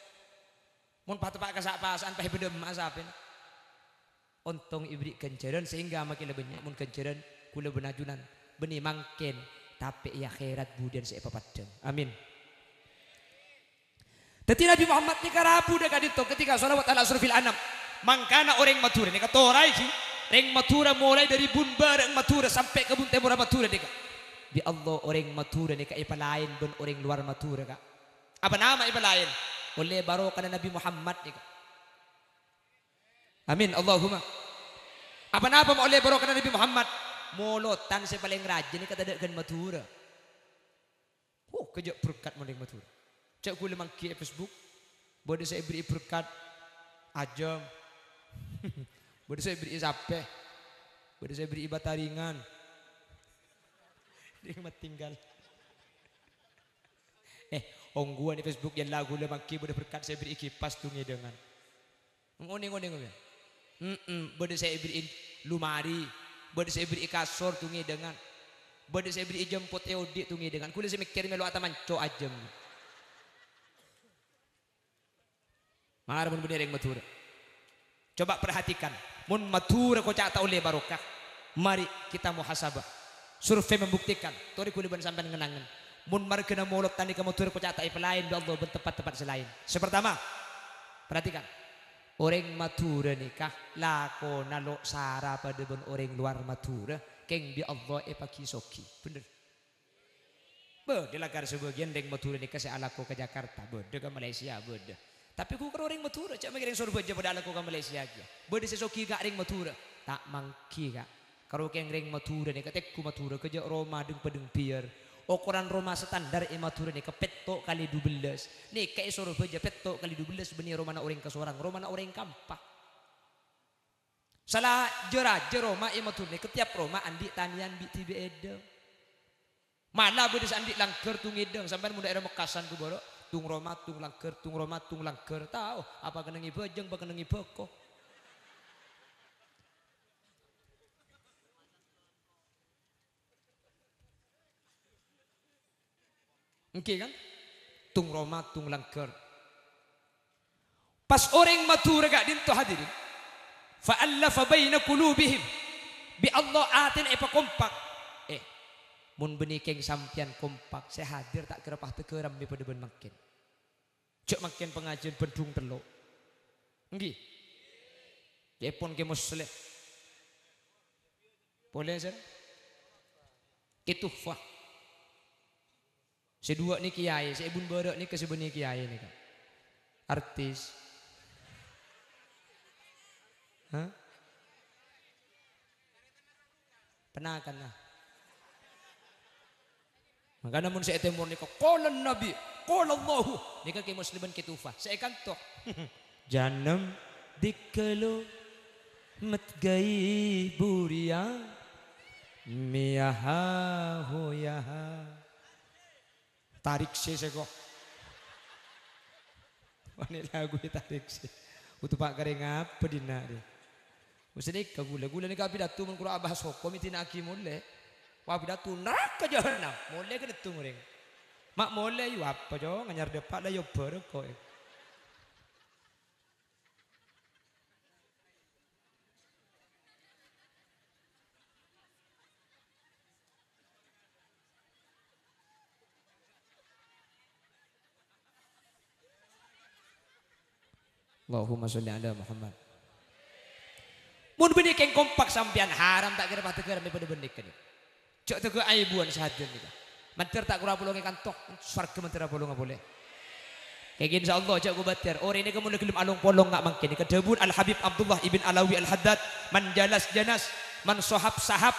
Mun pah tepak kasak pasan pah bedem sapi ontong ibri kenceran sehingga makin lebih mun kenceran kula benajunan beni mangkin tapi ya akhirat budian saya papadeng amin Tetapi Nabi Muhammad ni karabu dekat itu ketika salawat ala surfil anam mangkana orang matura ni kata orang ini matura mulai dari bun bareng matura sampai ke buntemura matura dekat bi Allah orang matura ni kaipa lain ben orang luar matura kak apa nama ipa lain oleh baru karena Nabi Muhammad dekat Amin. Allahumma. Apa-apa oleh barokah Nabi Muhammad. Molotan saya paling rajin ni kata dekan matura. Oh, kerja berkat mending matura. Cak gue lemang ke Facebook. Boleh saya beri berkat ajam. [laughs] Boleh saya beri sape. Boleh saya beri bataringan. Dia mati tinggal. [laughs] Eh, ongguan di Facebook yang lagu lemang ke boleh berkat saya beri kipas tungi dengan. Ngoning ngoning ngoning. Mm-mm, bade saya beri lumari, bade saya beri kasur tungi dengan, bade saya beri jemput eodi tungi dengan. Kulit saya mikir melu ataman co ajem. Mahar pun bener yang matura. Coba perhatikan, mun matur kau cata oleh barokah. Mari kita muhasabah. Survei membuktikan, tori kuliban sampai ngenangan. Mun mari kena molok tani kamu matura kau cata ipelain, Allah bertempat-tempat selain. Sepertama, perhatikan, Orang matura nikah lako nalo sara pada bon orang luar matura keng bi Allah epa kisoki bener. Bode di kar sebagian deng matura nikah saya alako ke Jakarta bode ke Malaysia bode. Tapi ku kan orang matura cak mengiring suruh aja pada alako ke Malaysia aja. di soki gak ring matura tak mangki gak. Kalau keng ring matura nikah tek ku kerja Roma deng pedeng pier ukuran rumah standar dari Madura ini kepetok kali 12 nih ke Surabaya petok kali 12 beni rumah orang ke seorang rumah orang kampah salah jera jero ma e ini, ketiap rumah andi tanian bi tibe edem mana budis andi langker tung edem sampai muda era Mekasan ku borok tung roma tung langker tung roma tung langker tahu apa kenangi bejeng apa kenangi bekoh Oke kan? Tung Roma tung langker. Pas orang matu raga dinto hadirin. fa baina qulubihim. Bi Allah atin epa kompak. Eh, mun benih keng sampian kompak. Saya hadir tak kerapah tekeram bi pada makin. Cuk makin pengajian pendung teluk. Nggih. Depon ke muslim. Boleh, Sir? Ketufah. Sedua dua ni kiai, seibun ibun berok ni kesebuni kiai ni kak. Artis. Hah? Pernah kan lah. Maka namun saya temur ni kok kolan nabi, kolan Allahu. Ni kaki musliman kitufah. Saya kantok. [laughs] Janam dikelo mat gai buria miyaha ho yaha tarik sih seko, kok Mana lagu tarik sih. Untuk pak kering apa di nari? Mesti gula gula ni kapi datu mengkuru abah sokom itu nak mule. Wapi datu neraka jahanam. Mule kena tu mereka. Mak mule yu apa jo nganyar depan lah yu berkoi. Allahumma sholli ala Muhammad. Mun benih keng kompak sampean haram tak kira patah kira pada benih kan. Cok tegu aibuan sahadun kita. Mentir tak kurang bolong kantok, suarga mentir bolong nggak boleh. Kayak insya Allah cak batir. Orang ini kemudian kelim alung polong nggak mungkin. Kedebun Al Habib Abdullah ibn Alawi Al Haddad man janas man sohab sahab.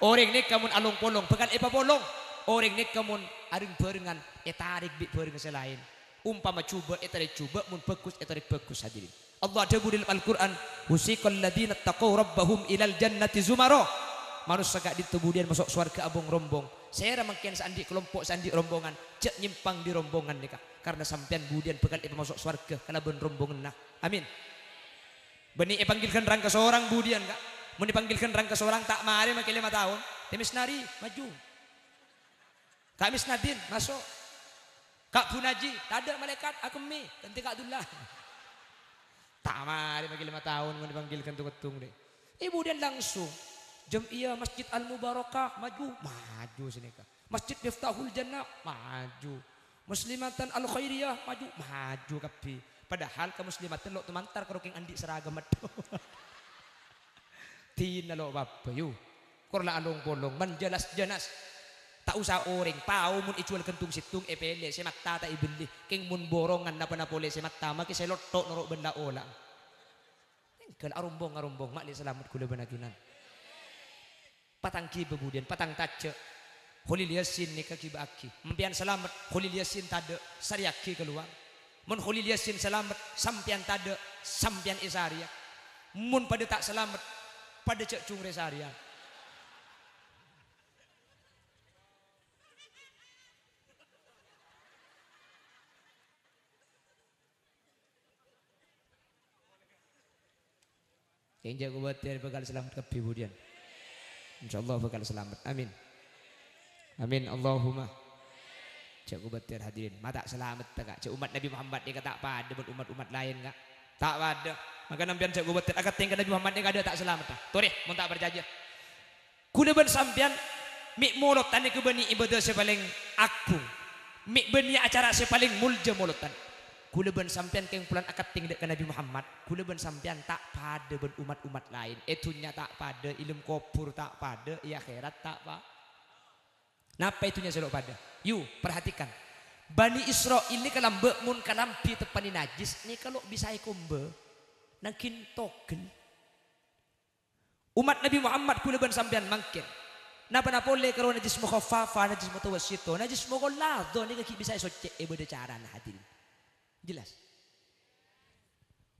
Orang ini kamu alung polong, bukan apa polong. Orang ini kamu aring barengan, ya tarik bik barengan selain umpama coba eta coba mun bagus eta bagus hadirin Allah dawuh dalam Al-Qur'an husikal ladina taqaw rabbahum ilal jannati zumara manusia gak ditebudian masuk surga abong rombong saya makin sandi kelompok sandi rombongan cek nyimpang di rombongan nikah karena sampean budian bekal ipa masuk surga karena ben rombongan nah amin beni eh, panggilkan rangka seorang budian kak mau dipanggilkan rangka seorang tak mari makin lima tahun temis nari maju kamis nadin masuk Kak Punaji, tak ada malaikat, aku mi, nanti Kak Abdullah. Tak mari bagi lima tahun, mau dipanggilkan tu kentung deh. Ibu dia langsung, iya Masjid Al-Mubarakah, maju, maju sini Kak. Masjid Miftahul Jannah, maju. Muslimatan Al-Khairiyah, maju, maju kapi. Padahal ke Muslimatan lo temantar ke ruking andi seragam itu. [laughs] Tina lo bapak yuk. Kurla alung bolong, menjelas jenas. Tak usah oring pau mun ijual kentung situng epele eh, semak tata ibeli king mun borongan napa napole semat tama ki selotto norok benda olang tinggal kan arumbong arumbong mak li selamat kula benaginan patang ki bebudian patang tace Kholil Yasin ni kaki baki Mpian selamat Kholil Yasin tade Sariaki keluar Mun Kholil Yasin selamat Sampian tade Sampian isaria Mun pada tak selamat Pada cek cung saria Yang jago bakal selamat kebibudian. Insyaallah bakal selamat. Amin. Amin. Allahumma. Jago batin hadirin. Mata selamat tak Cak umat Nabi Muhammad ni tak pada buat umat-umat lain enggak. Tak pada. Maka nampian jago batin akan tinggal Nabi Muhammad ni ada tak selamat tak. Toreh Muntah tak berjaja. Kula ben mik mulut tani kebeni ibadah sepaling aku. Mik beni acara sepaling mulja mulutan. Kuleban ben sampean keng pulan akad ting dek Nabi Muhammad Kuleban sampean tak pada ben umat-umat lain etunya tak pada ilmu kopur tak pada ya akhirat tak apa. napa itunya selok pada you perhatikan Bani Israel ini kalau mun kalam pi tepani najis ni kalau bisa ikumbe nangkin token umat Nabi Muhammad kuleban sampean mangkin Napa napa oleh kerana najis mukhafafa najis mutawassito najis mughalladho ni kaki bisa socek ibu eh, cara nah hadirin Jelas.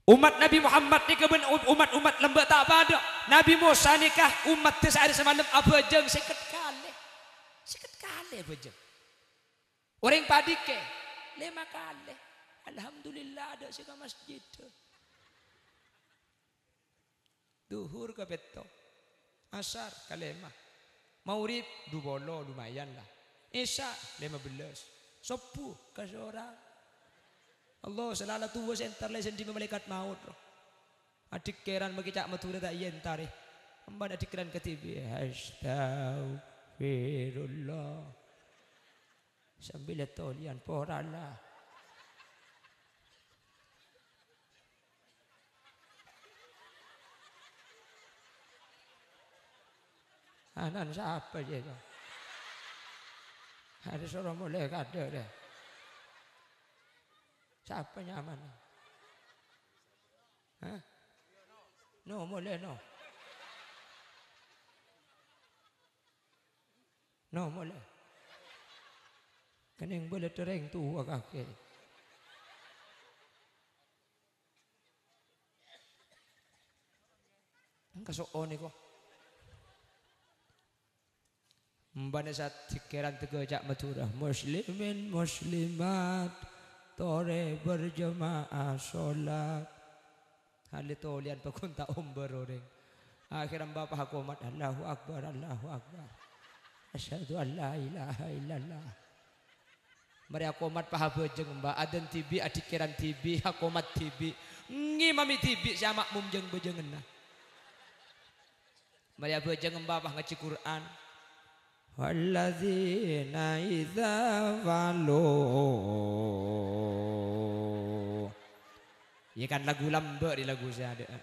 Umat Nabi Muhammad ni keben umat-umat lembut tak pada. Nabi Musa nikah umat tu sehari semalam apa jeng seket kali. Seket kali apa jeng. Orang padike lima kali. Alhamdulillah ada seka masjid tu. Duhur ke beto. Asar kalemah. Maurib dubolo lumayan lah. Isya lima belas. Sopu ke seorang. Allah selala tuwa sentar le sendi malaikat maut. Adik keran cak madura tak yentare. Iya Emban eh. adik keran ketibi astaghfirullah. Sambil tolian porala. Anan siapa dia? Hari seorang mulai kada deh. Siapa nyaman? Hah? No, boleh no. No, boleh. Kening boleh tereng tu kaki. sok oni kok? ko. Mbana sa tegak tegajak maturah. Muslimin, muslimat. Tore berjemaah sholat hal itu lihat tolian pakunta umber orang bapak aku mat, Allahu Akbar Allahu Akbar Asyhadu an la ilaha illallah Mari hakumat pahabejeng mbak Aden tibi adikiran tibi aku mat tibi Ngimami tibi si sama mumjeng bejengenah Mari aku abejeng mbak ngaji Quran والذين إذا فعلوا Ya kan lagu lambat di lagu saya ada.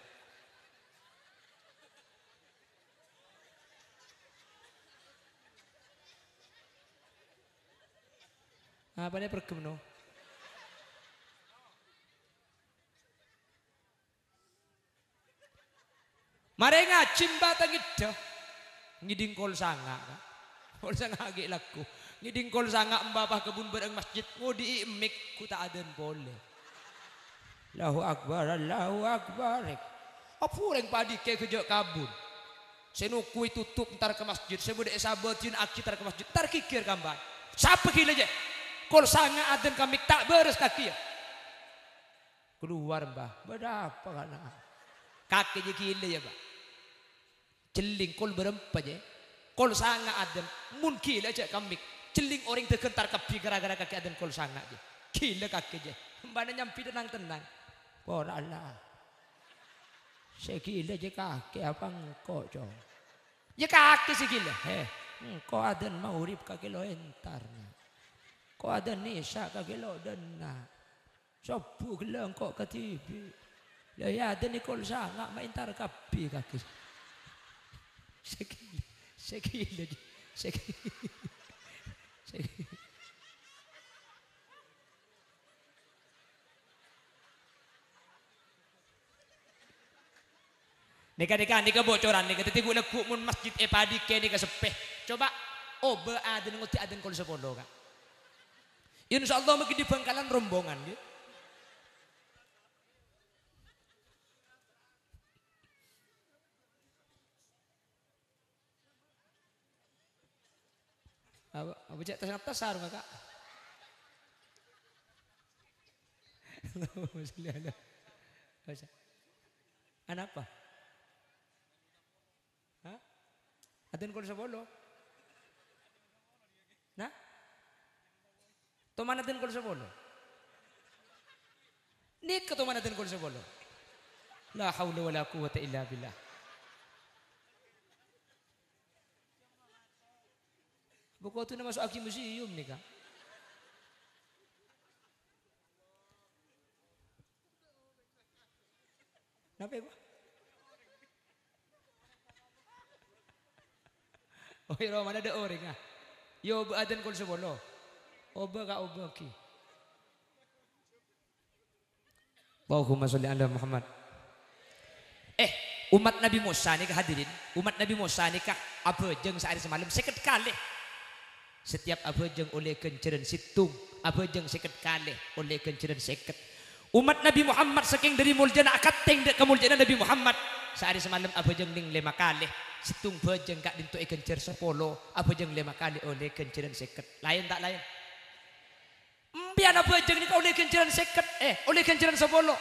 Apa ni perkem no? Mari ngajim batang gitu. Ngidingkol sangat. Kol sanga agi laku. Ngiding kol sanga mbabah kebun bareng masjid. Kau di imik ku tak aden boleh. Allahu akbar, Allahu akbar. Apureng padi ke kejok kabun. Senukui tutup ntar ke masjid. boleh sabatin aki ntar ke masjid. Ntar kikir kamban. Siapa gila je? Kol sanga aden kami tak beres kaki ya. Keluar mbah. Berapa kan? Kakek je gila ya mbah. Celing kol berempat je kol sanga adem, mun kila aja kambik celing orang terkentar kapi gara-gara kaki adem kol sanga aja kila kaki aja mana nyampi tenang tenang kor Allah sekile aja kaki apa engkau cong ya kaki sekile heh engkau adem mau urip kaki lo entarnya kau adem nisa kaki lo dena sopu kila engkau ketibi lah ya, ya adem ni kol sanga maintar kapi kaki Sekila jadi, saya, Şekil. Nika nika nika bocoran nika titi gula mun masjid epadi eh, ke nika sepeh. Coba oh aden ngoti aden kalau sepondo kak. Ya, insya Allah mungkin di pangkalan rombongan gitu. Apa cek tes ngetes sarung kakak? Allahumma [laughs] sholli ala. Baca. Anak Hah? Atin kulo sebolo. Nah? Tuman atin kulo sebolo. Nik ketuman atin kulo sebolo. La haula wala quwata illa billah. Buku itu masuk aki museum nih kak. Napa ya Oh iya mana ada orang ah. Yo adan kon sebolo. Oba kak oba ki. Allahumma sholli ala Muhammad. Eh, umat Nabi Musa ni kehadirin. Umat Nabi Musa ni kak apa jeng sehari semalam seket kali setiap abajeng oleh kenceran situng abajeng seket kali oleh kenceran seket umat Nabi Muhammad saking dari muljana akating ke kemuljana Nabi Muhammad sehari semalam abajeng ning lima kali situng jeng kak dintu kencer sepuluh abajeng lima kali oleh kenceran seket lain tak lain Mpian abajeng ni oleh kenceran seket eh oleh kenceran sepuluh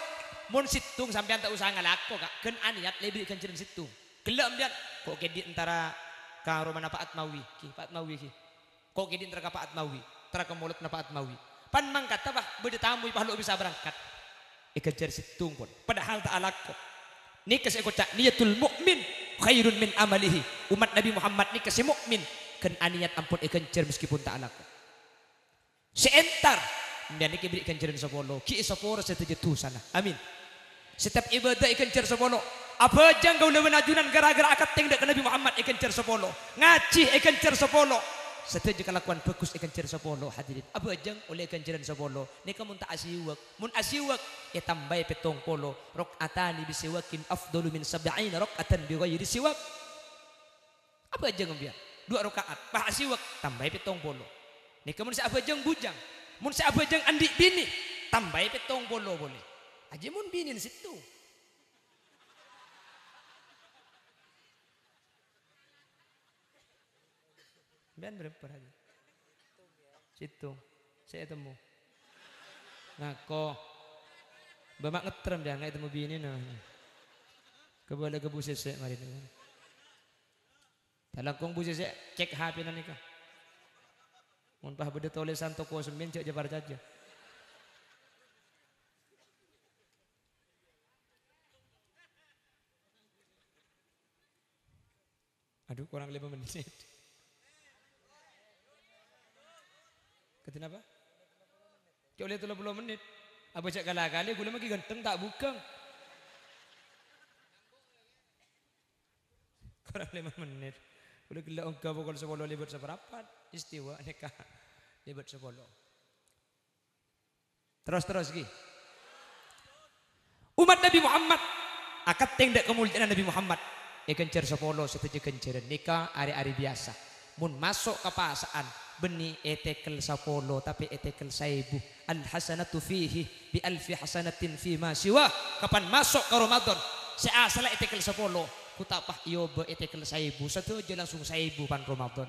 mun situng sampean tak usah ngelaku kak ken aniat lebih kenceran situng gelem dia kok kedi antara karo mana Pak Atmawi ki Pak Atmawi ki Kau kidin terkapaat mawi, terkemulut napaat mawi. Pan mangkat tabah beda tamu palu bisa berangkat. Ika jersi tungpun. Padahal tak alakku. Nikas ikut cak niatul mukmin khairun min amalihi. Umat Nabi Muhammad nikas mukmin. Ken aniat ampun ikan cer meskipun tak alakku. Seentar dan iki beri ikan sepolo. Ki sepolo setuju tu sana. Amin. Setiap ibadah ikan cer sepolo. Apa jang kau lewen ajunan gara-gara akad ke Nabi Muhammad ikan cer sepolo. Ngaji ikan cer sepolo. Setuju kuan bagus ikan jiran sepuluh hadirin. Abu ajang oleh ikan jiran sepuluh. Nika mun tak asiwak. Mun asiwak. Ya tambah petong polo. Rok atani bisiwakin afdolu min sab'ain rok atan biwayiri siwak. Abu ajeng biar. Dua rakaat. Pak asiwak. Tambah petong polo. Nika mun si abu ajang bujang. Mun si abu ajang andik bini. Tambah petong polo boleh. Aja mun bini situ. Biar berperhati. situ Saya temu. Ngako. Bapak ngetrem dia nggak temu bini nah. ke busi saya mari ni. Dalam kong busi saya cek HP nani kah? Muntah bude beda tulisan toko semin cek jabar jaja. Aduh kurang lima menit. Ketina apa? Kau lihat 30 menit. Apa cak kalah kali gula makin ganteng tak buka. [laughs] Kurang lima menit. Gula gila engkau pukul sepuluh libat seberapa? Istiwa nikah libat sepuluh. Terus terus gih. Umat Nabi Muhammad akad tengdak kemuliaan Nabi Muhammad. Ikan cer sepuluh setuju kenceran nikah hari-hari biasa. Mun masuk ke pasaan beni etekel sapolo tapi etekel saibu al hasanatu fihi bi alfi hasanatin fi ma siwa kapan masuk ke Ramadan seasal etekel sapolo kutapah iyo be etekel saibu satu aja langsung saibu pan Ramadan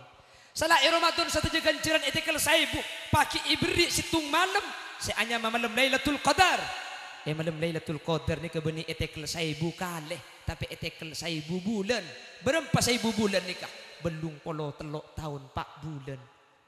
salah i Ramadan satu aja ganjaran etekel saibu pagi ibri situng malam seanya malam Lailatul Qadar eh malam Lailatul Qadar ni kebeni etekel saibu kale tapi etekel saibu bulan berempat saibu bulan nikah belum polo telok tahun pak bulan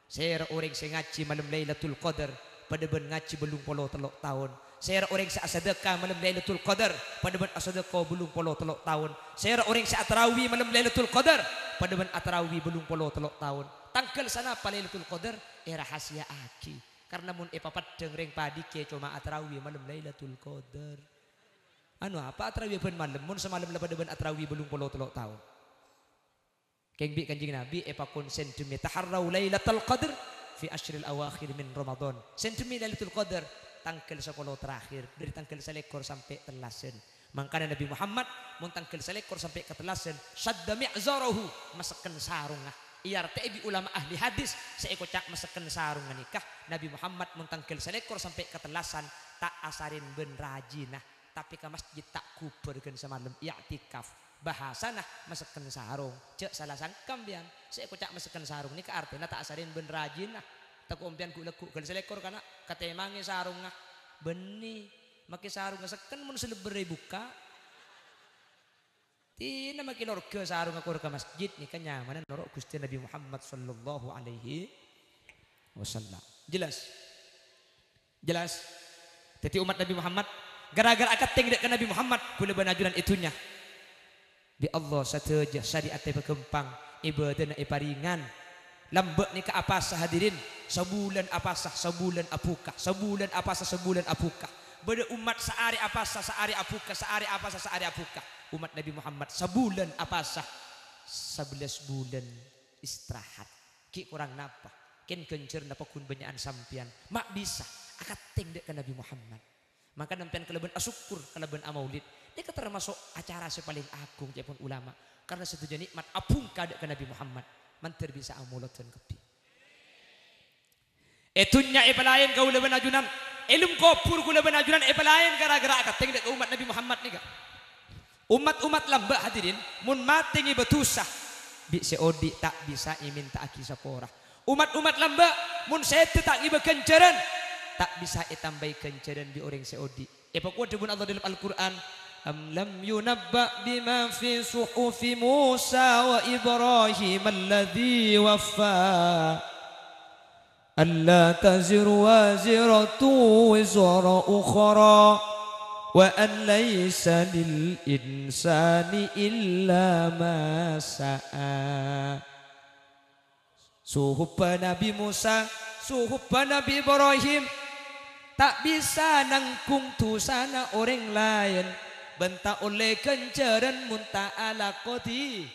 saya orang saya ngaji malam Lailatul Qadar pada ben ngaji belum polo telok tahun. Saya orang saya sedekah malam Lailatul Qadar pada ben sedekah belum polo telok tahun. Saya orang saya tarawih malam Lailatul Qadar pada ben tarawih belum polo telok tahun. Tangkel sana pa Lailatul Qadar era eh, rahasia aki. Karena mun epapat eh, dengreng padi ke cuma tarawih malam Lailatul Qadar. Anu apa tarawih ben malam mun semalam lepas ben tarawih belum polo telok tahun. Keng bi kanjeng Nabi epa konsen demi taharrau lailatul qadr fi ashril awakhir min Ramadan. Sen demi lailatul qadr tangkel sekolo terakhir dari tangkel selekor sampai telasen. Makanya Nabi Muhammad mun tangkel selekor sampai ketelasen sadda mi'zarahu masakan sarungah. Iyar tebi ulama ahli hadis cak masakan sarung nikah Nabi Muhammad mun tangkel selekor sampai ketelasan tak asarin ben rajinah tapi ke masjid tak kubergen semalam i'tikaf bahasa nah meseken sarung cek salah sangkam bian saya kucak meseken sarung ini ke artinya tak asarin ben rajin nah tak umpian ku leku kalau selekor karena ketemangi sarung nah beni maki sarung meseken mun lebih buka tina maki lorga sarung aku ke masjid ni kenyamanan norok gusti Nabi Muhammad sallallahu alaihi wasallam jelas jelas teti umat Nabi Muhammad gara-gara akad tinggal ke Nabi Muhammad kula banajuran itunya di Allah sateja syariat teh kempang, ibadah na iparingan lambek ni ke apa sah hadirin sebulan apa sah sebulan apukah sebulan apa sah sebulan apukah beda umat sehari apa sah saari apukah saari apa sah saari apukah umat Nabi Muhammad sebulan apa sah sebelas bulan istirahat ki kurang napa ken kencer napa kun banyakan sampian mak bisa akat ting dek ke Nabi Muhammad maka nampian kelebihan asyukur kelebihan amaulid ini kan termasuk acara sepaling agung pun ulama. Karena setuju nikmat apung kada ke Nabi Muhammad. Mantir bisa amulat dan kepi. Etunya epalain kau lebanajunan, ajunan. Elum kopur ku leben ajunan epalain gara-gara kateng dek umat Nabi Muhammad nih Umat-umat lamba hadirin mun matingi betusah. Bi seodi tak bisa imin tak kisapora. Umat-umat lamba mun sete tak iba kenceran tak bisa itambai kenceran di orang seodi. Ya pokoknya Allah dalam Al-Quran أم لم ينبأ بما في صحف موسى وإبراهيم الذي وفى ألا تزر وازرة وزر أخرى وأن ليس للإنسان إلا ما سعى Suhub Nabi Musa, suhub Nabi Ibrahim Tak bisa nangkung dosana orang lain bentak oleh kenceran muntah ala koti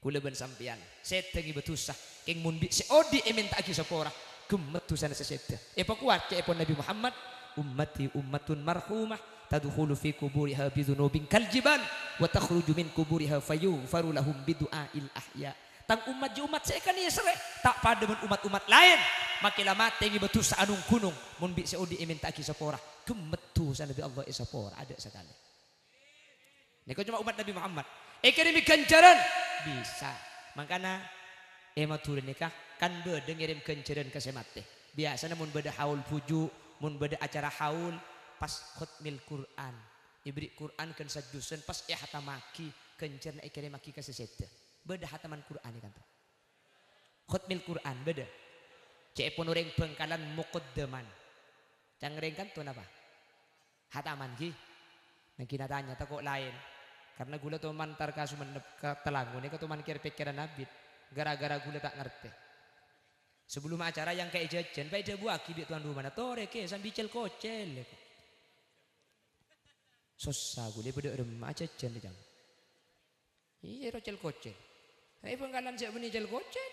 kula ben sampean setengi betusah king mun seodi emen eh, tak kisah pora gemetusan seseda epo eh, kuat ke epo Nabi Muhammad ummati ummatun marhumah tadkhulu fi kuburiha bidhunubin kaljiban wa min kuburiha fayu farulahum bidu'ail ahya' tang umat je umat saya kan Israel ya, tak pada men umat-umat lain makilah mati gi betul saanung kunung mun bi saudi imin tak sapora kemetu sa Nabi Allah sapora ada sekali Neko cuma umat Nabi Muhammad ekonomi ganjaran bisa makana emat eh, turun nikah kan beda ngirim ganjaran ke semate biasa namun beda haul puju mun beda acara haul pas khutmil Quran ibri Quran kan sajusen pas ihtamaki kencerna ikirim maki ka sesete beda hataman Quran ya kantor, khutmil Quran beda cek pun orang pengkalan mukaddaman cangreng kan tuh apa hataman ki nah kita tanya tak kok lain karena gula tuh mantar kasu telangun ya tuh mankir pikiran nabi, gara-gara gula tak ngerti sebelum acara yang kayak jajan baik dia akibat kibit tuan rumah nah, tore ke sambil cel kocel ya, susah gula pada rumah jajan jam iya rocel kocel Eh pengkalan saya meni jal kocil.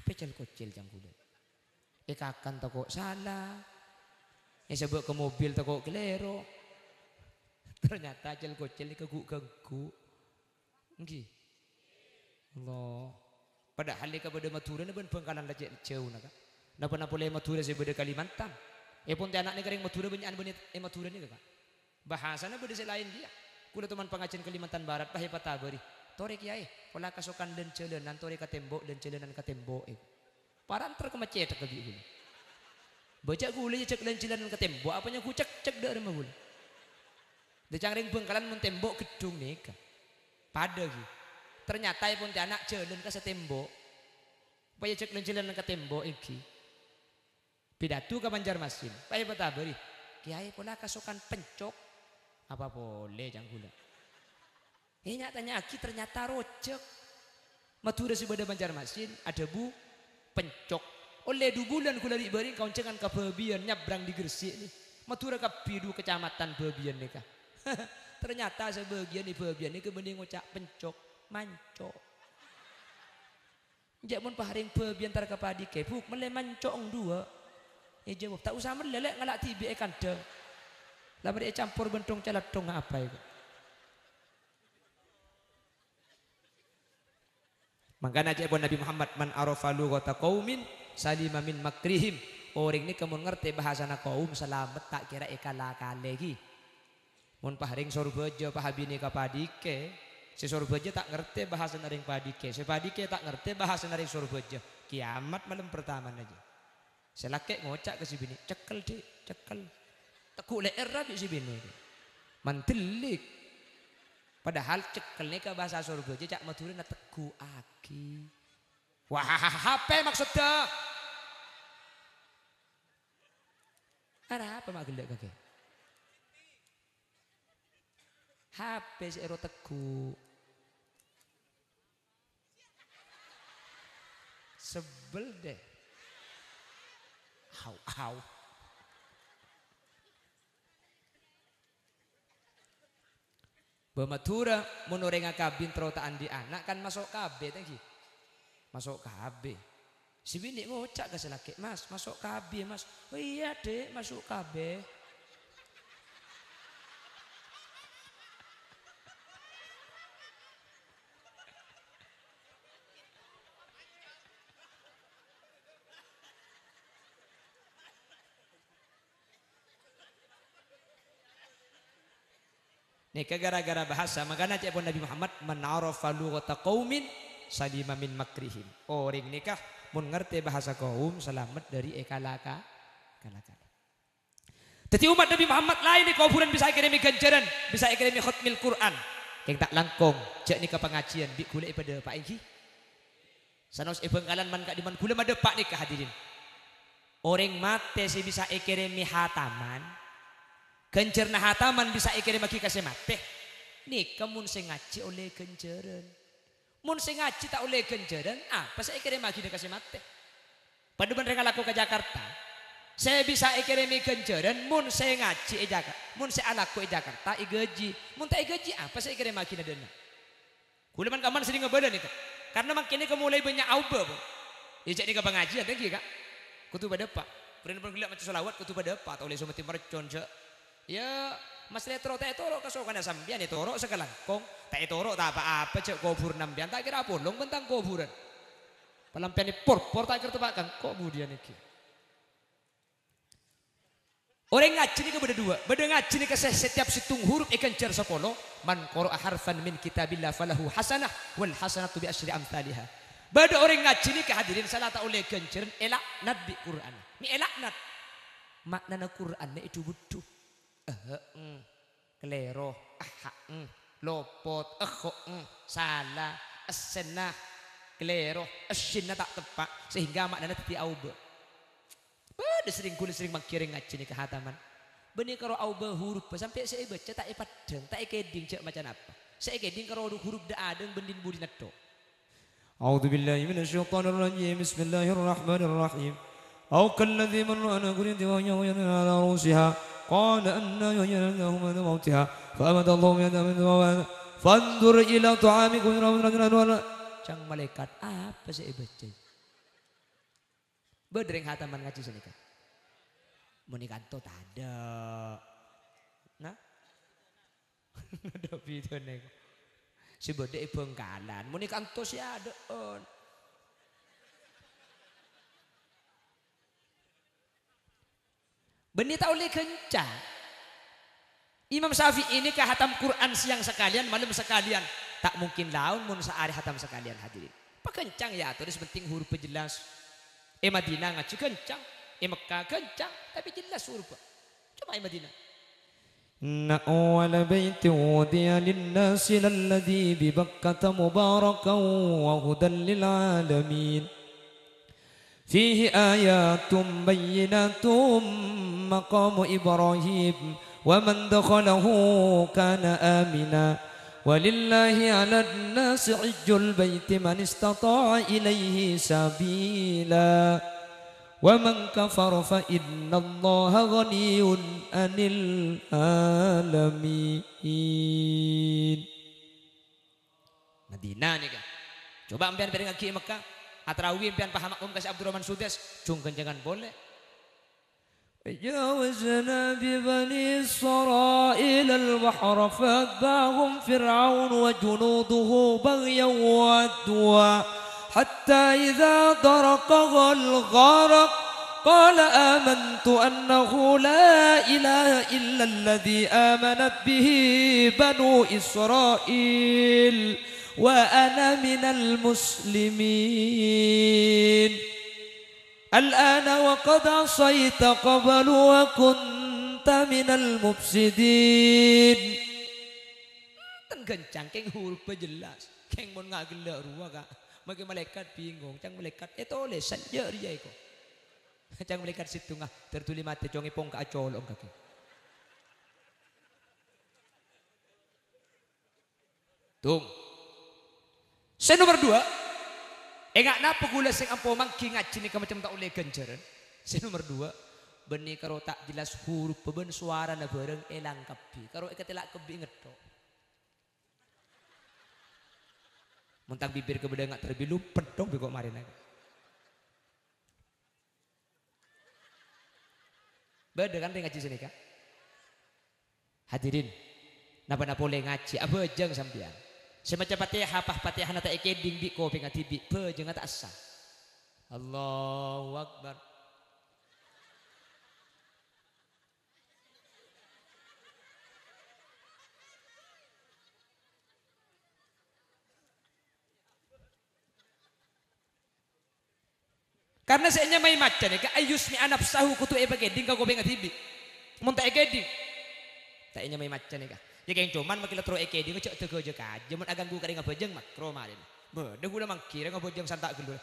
Apa jel kocil jang Eka akan toko salah. Ya sebut ke mobil toko kelero. Ternyata jel kocil keguk keguk. enggih. Allah. Padahal kepada matura ni pun pengkalan lajak jauh nak. Napa napa le matura sebeda Kalimantan. Ya anu eh pun anak ni kering matura banyak banyak eh matura ni kak. Bahasanya beda selain dia. Kula teman pengacian Kalimantan Barat pahe patabari. Tori kiai, pola kasukan dan celenan tori ke tembok dan celenan ke tembok. Eh. Paran terkemece tak kegi gula. Baca gula cek dan celenan ke tembok, apanya ku cek cek dah rumah gula. Decangring bengkalan mentembok gedung nikah. Pada gitu. Ternyata ya pun anak jalan ke setembok. Paya cek dan celenan ke tembok iki. Pidato ke Banjarmasin. Paya beri. Kiai pola kasukan pencok. Apa boleh jang gula. Ini eh, nyatanya aki ternyata rocek, Matura subada banjar masin ada bu pencok. Oleh du bulan kula di kau cengkan ke bebian nyabrang di Gresik nih. Matura ke bidu kecamatan bebian nih kah. [laughs] ternyata sebagian di bebian nih kebening ngocak pencok mancok. Jamun paharing bebian tar kepadi kebuk meleh mancok dua. Eh jawab tak usah melelek ngalak tibi ikan e Lama Lamar e campur bentong celat dong apa itu. Makanya aja Nabi Muhammad man arafalu kata kaumin salima min makrihim. Orang ini kemun ngerti bahasa nak kaum selamat tak kira ikala kalegi. Mun paharing sorbejo pahabini kapadike. Si sorbejo tak ngerti bahasa naring padike. Si padike tak ngerti bahasa naring sorbejo. Kiamat malam pertama aja. Selakek ngocak ke si bini. Cekel di, cekel. Tekuk leher rabi si bini. Mantelik Padahal cekel ke bahasa surga aja cak madura na tegu aki. Wah HP maksudnya. Ada apa mak gelek kakek? HP si ero tegu. Sebel deh. how how. Bamatura munorenga kabin terotaan di anak kan masuk KB tadi. Masuk KB. Si bini ngocak ke selakit mas masuk KB mas. Oh iya dek masuk KB. Nih kegara-gara bahasa makanya cek pun Nabi Muhammad menarofa lughata qaumin salima min makrihim. Orang oh, nikah mun ngerti bahasa kaum selamat dari ekalaka kalaka. Jadi umat Nabi Muhammad lain di kuburan bisa akademi ganjaran, bisa akademi khutmil Quran. Yang tak langkong, cek ni ke pengajian, bik kulit pada Pak Egi. Sanos ibang kalan man kak diman gula ada Pak ni hadirin. Orang oh, mate si bisa akademi hataman, Kencerna hataman bisa ikir maki kasih mati. Nih kemun saya ngaji oleh kenceran. Mun saya ngaji tak oleh kenceran. Apa saya ikir maki kasih mati. Padu mereka laku ke Jakarta. Saya bisa ikirimi kenceran. Mun saya ngaji e Jakarta. Mun saya alaku e Jakarta e gaji. Mun tak e gaji apa saya ikirim maki nadana. Kulaman kaman sering ngebadan itu. Karena makinnya kemulai banyak auba. Ya cek ini ke pengajian lagi kak. Kutu pada pak. Pernah pernah gelap macam solawat kutu pada pak. Tahu oleh sumber mercon conjak. Ya Mas Letro tak toro kesokan ya sampean ya, toro sekelangkong tak toro tak apa-apa cek kubur nambian tak kira bolong bentang kuburan. Pelampian por-por tak kira tebakan kok budian iki. Orang ngaji ini kepada dua, beda ngaji ni keseh setiap situng huruf ikan cer sepolo man koro harfan min kitabillah falahu hasanah wal tu bi asyri amthaliha. Beda orang ngaji ini kehadirin salah tak oleh kencer elak nat bi Quran. Ni elak nat makna Quran ni itu butuh eheng, hmm. kelero, ahang, hmm. lopot, ehong, hmm. salah, esenah, kelero, esinah tak tepat sehingga maknanya tadi aube. Pada sering kulit sering mangkiring ngaji nih kehataman. Beni karo aube huruf sampai saya baca tak padang, tak keding cek macam apa. Saya keding karo huruf da adeng bendin budi nato. أعوذ بالله من الشيطان الرجيم بسم الله الرحمن الرحيم أو كالذي مر على على رؤوسها قال أن من موتها فأمد الله من فانظر إلى Cang malaikat apa sih baca? Bedring hataman ngaji sini menikah Menikan tuh ada. Nah, ada video nih. Si ibu bengkalan. Menikan tuh si ada. Benita oleh kenca. Imam Syafi'i ini ke hatam Quran siang sekalian, malam sekalian. Tak mungkin laun mun saari hatam sekalian hadirin. kencang ya terus penting huruf jelas. E Madinah ngaji kencang, e eh, Mekah kencang, tapi jelas huruf. Coba e eh, Madinah. إن أول بيت وضع للناس للذي ببكة مباركا وهدى للعالمين فيه آيات بينات مقام إبراهيم ومن دخله كان آمنا ولله على الناس عج البيت من استطاع إليه سبيلا ومن كفر فإن الله غني عن العالمين مدينة ni kan. Coba ambil piring kaki Mekah. Atrawi impian paham makum kasih Abdurrahman Sudes cung kencengan boleh جاوزنا ببني إسرائيل البحر فأتبعهم فرعون وجنوده بغيا وعدوا حتى إذا درقه الغرق قال آمنت أنه لا إله إلا الذي آمنت به بنو إسرائيل وأنا من المسلمين الآن وقد عصيت قبل وكنت من المفسدين kencang keng huruf jelas keng mon ngagela ruwa ka maka malaikat bingung cang malaikat itu eh, oleh sanjar ya iko [laughs] cang malaikat situ ngah tertuli mati congi pong ka kaki tung saya nomor dua. Enggak napa gula sing ampo mangki ngaji nih macam tak oleh ganjaran. Saya nomor dua. Benih karo tak jelas huruf beban suara na bareng elang kebi. Karo ketelak kebi ngetok. Mentang bibir kebeda nggak terbilu pedong bego marin aku. Beda kan ngaji sini kak? Hadirin, napa napa boleh ngaji? Apa jeng sampean? Semaca apa pah anak tak ekeding bi kopi pengat bi pe jangan tak asa. Allah wakbar Karena seandainya mai macan ya, ayus mi anap sahu kutu e bagai dingka ko pengat bi. Mun tak ekeding. Tak mai macan ya. Jika ya yang cuman makin letro eke di ngecek tega je kaje mun aganggu kari ngabejeng makro malin. Bede gula mangkir ngabejeng santak gelur.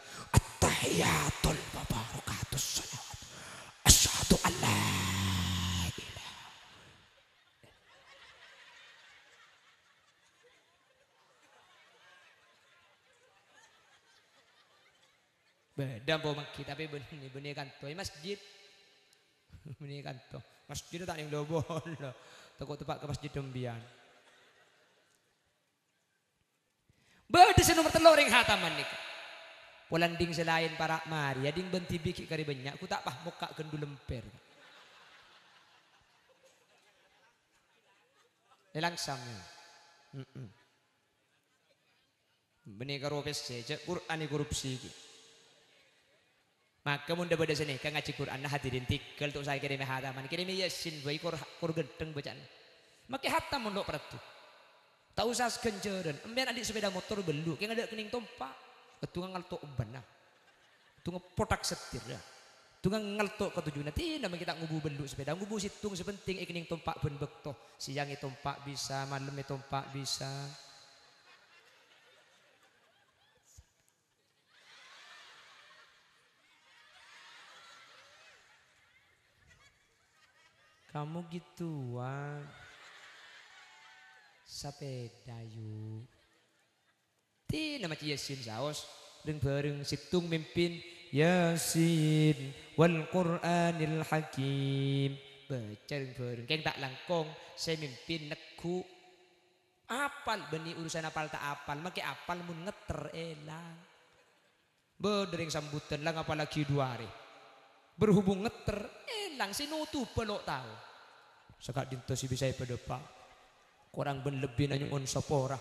Attahiyatul wabarakatus salawat. Asyhadu an la Beda po mangki tapi benih benih kan tuh masjid. [laughs] Ini kan masjid Masjid tak yang dobol. Takut [laughs] tepat ke masjid dembian. Berde nomor telur yang hataman ni. Pulan ding selain para mari. Ya ding benti bikin kari banyak. Aku tak pah muka gendul lemper. Langsamnya. Mm -mm. Benih karo Quran korupsi gitu. Maka munda pada sini kang ngaji Quran nah hadirin tikel tu saya kirim hataman kirim yasin bayi kor kor gedeng bacaan. Maka hatam mundok peratu. Tahu usah kenceran. Emben adik sepeda motor belu kang ada kening tompa. Tungang ngalto uban lah. potak setir ya, nah. Tungang ngalto ketujuh nanti nama kita ngubu belu sepeda ngubu situng sepenting ikening eh, tompak ben bekto. Siang tompak bisa, malam tompak bisa. Kamu gituan. sepeda yuk. Ti nama Yasin saos. Deng bareng situng mimpin Yasin wal Qur'anil Hakim. Baca deng bareng. Keng tak langkong. Saya mimpin neku. Apal beni urusan apal tak apal. Maki apal mun ngeter elang. Bedering sambutan lang apalagi dua hari berhubung ngeter elang sinutu pelok tahu sekak dinto si bisa pak, kurang ben lebih nanyun sapora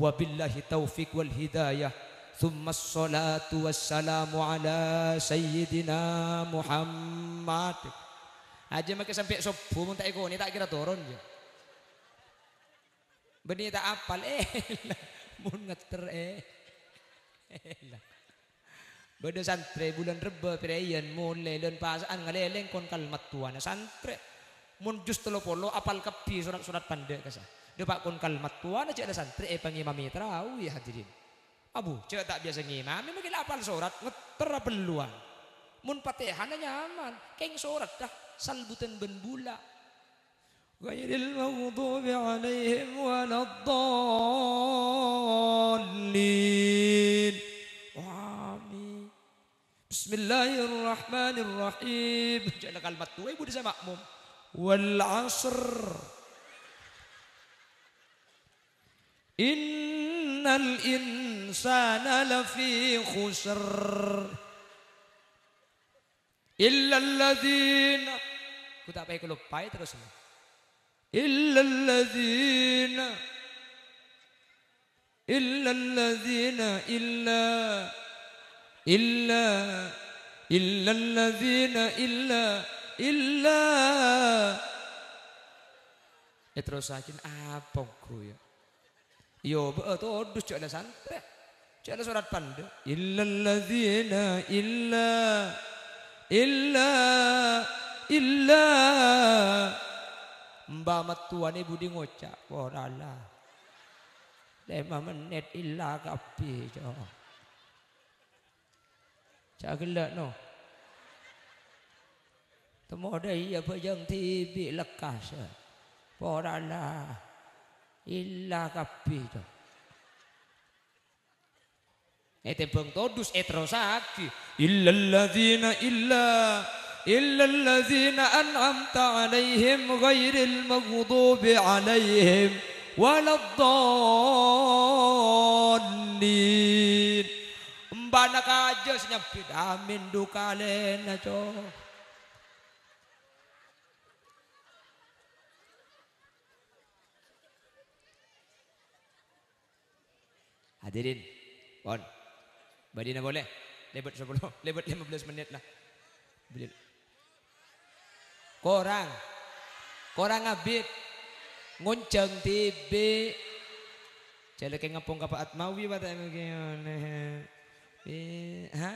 wabillahi taufik wal hidayah ثم الصلاة والسلام ala سيدنا Muhammad. aja makin sampai subuh pun tak ikut ni tak kira turun je benih tak apal eh [laughs] mun ngeter eh eh [laughs] lah Beda santre bulan reba pirayan mulai dan pasaan ngaleleng kon kalmat tuana santre. Mun jus telo polo apal kepi surat-surat pandek kasa. Depak kon kalmat tuana cek ada santre eh pangimami terawih ya, hadirin. Abu cek tak biasa ngimami mungkin apal surat ngeter peluang. Mun patehana nyaman keng surat dah salbutan ben bula. غير المغضوب عليهم ولا بسم الله الرحمن الرحيم جعل قلب تو ابو دسا ماموم والعصر ان الانسان لفي خسر الا الذين كنت apa iku lupa terus الا الذين الا الذين الا إلا إلا الذين إلا إلا Eh terus sakin apa gue ya? Yo, betul dus cek ada sampai. Cek surat panda. Illa ladzina illa illa illa Mbak metuan ibu di ngocak. Wah, oh, lah. Lima menit illa kapi. jo. Cakilak no. Temu daya pejang tibi lekas. là illa kapi tu. Ete bang todus etrosaki. Illa alladzina illa إلا الذين أنعمت عليهم غير المغضوب عليهم ولا الضالين anak aja senyapit amin dukalen aco hadirin pon badina boleh lebet 10 [laughs] lebet 15 menit lah korang korang ngabit nguncang tibi Jalek ngepung kapaat mawi bata ngayon. Eh, ha?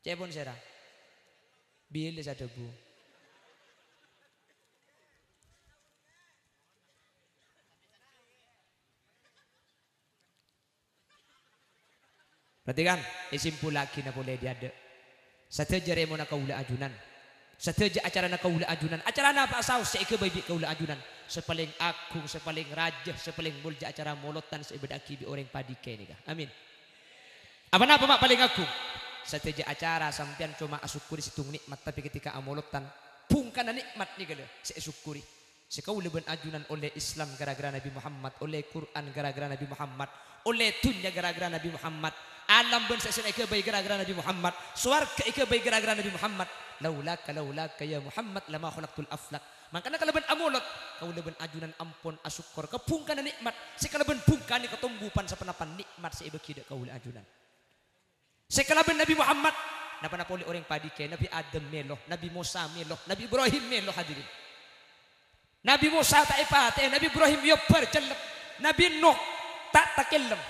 Cek pun sera. Bilis ada bu. Perhatikan, isim pula kina boleh diada. Sateja remona kaula ajunan. Sateja acara na kaula ajunan. Acara na apa saus seike bayi kaula ajunan. Sepaling agung, sepaling raja, sepaling mulja acara molotan seibadah kibi orang padike nika. Amin. Apa napa mak paling agung? Setiap acara sampean cuma asyukuri situng nikmat tapi ketika amolotan pungkana nikmat ni gele saya syukuri. Sekau leben ajunan oleh Islam gara-gara Nabi Muhammad, oleh Quran gara-gara Nabi Muhammad, oleh dunia gara-gara Nabi Muhammad. Alam ben saya ike bayi gara-gara Nabi Muhammad, suar ike bayi gara-gara Nabi Muhammad. Laulaka laulaka ya Muhammad lama khalaqtul aflak. Makanya kalau ben amulot, kau leben ajunan ampun asukor kepungkana nikmat. Sekalaben bungkani ketumbupan sepenapan nikmat seibe kida kau ajunan. Sekalaban Nabi Muhammad, napanapuli orang padi ke Nabi Adam melo, Nabi Musa melo, Nabi Ibrahim melo hadirin. Nabi Musa tak ipate, Nabi Ibrahim yo percelep, Nabi Nuh tak takelem.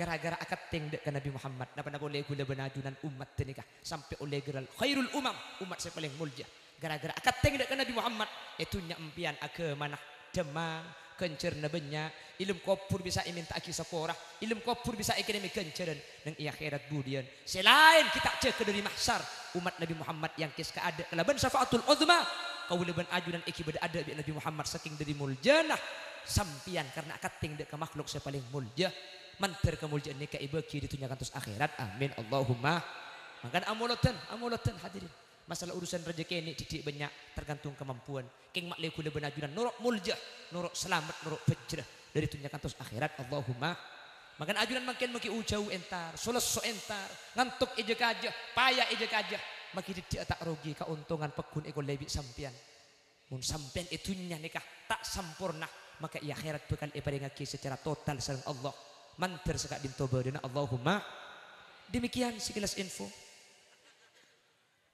Gara-gara akad ting dek Nabi Muhammad, napanapuli gula benajunan umat tenikah sampai oleh geral khairul umam, umat saya paling mulja. Gara-gara akad ting dek Nabi Muhammad, itu nyampian agama nah Demang, Kencer nebenya ilum kopur bisa imin aki kisah korah ilum kopur bisa ekonomi kenceren dan iya akhirat budian selain kita cek dari mahsyar umat Nabi Muhammad yang kis keada kelaban syafaatul uzma kau leban aju dan ikibat ada Nabi Muhammad saking dari muljana sampian karena kating dek ke makhluk sepaling mulja manter kemuliaan nikah ibu kiri ditunjukkan terus akhirat amin Allahumma makan amulatan amulatan hadirin Masalah urusan rezeki ini didik banyak tergantung kemampuan. King mak lekule benajunan nurok muljah, nurok selamat, nurok pejrah. Dari tunjangan terus akhirat Allahumma Makan ajunan makin maki ujau entar, so entar, ngantuk ejek aja, payah ejek aja. makin dia tak rugi keuntungan pekun ego lebih sampian. Mun sampian itunya nikah tak sempurna, maka ia akhirat bukan ibadah ngaki secara total sareng Allah. Mantir sekak dintoba dina Allahumma. Demikian sekilas info.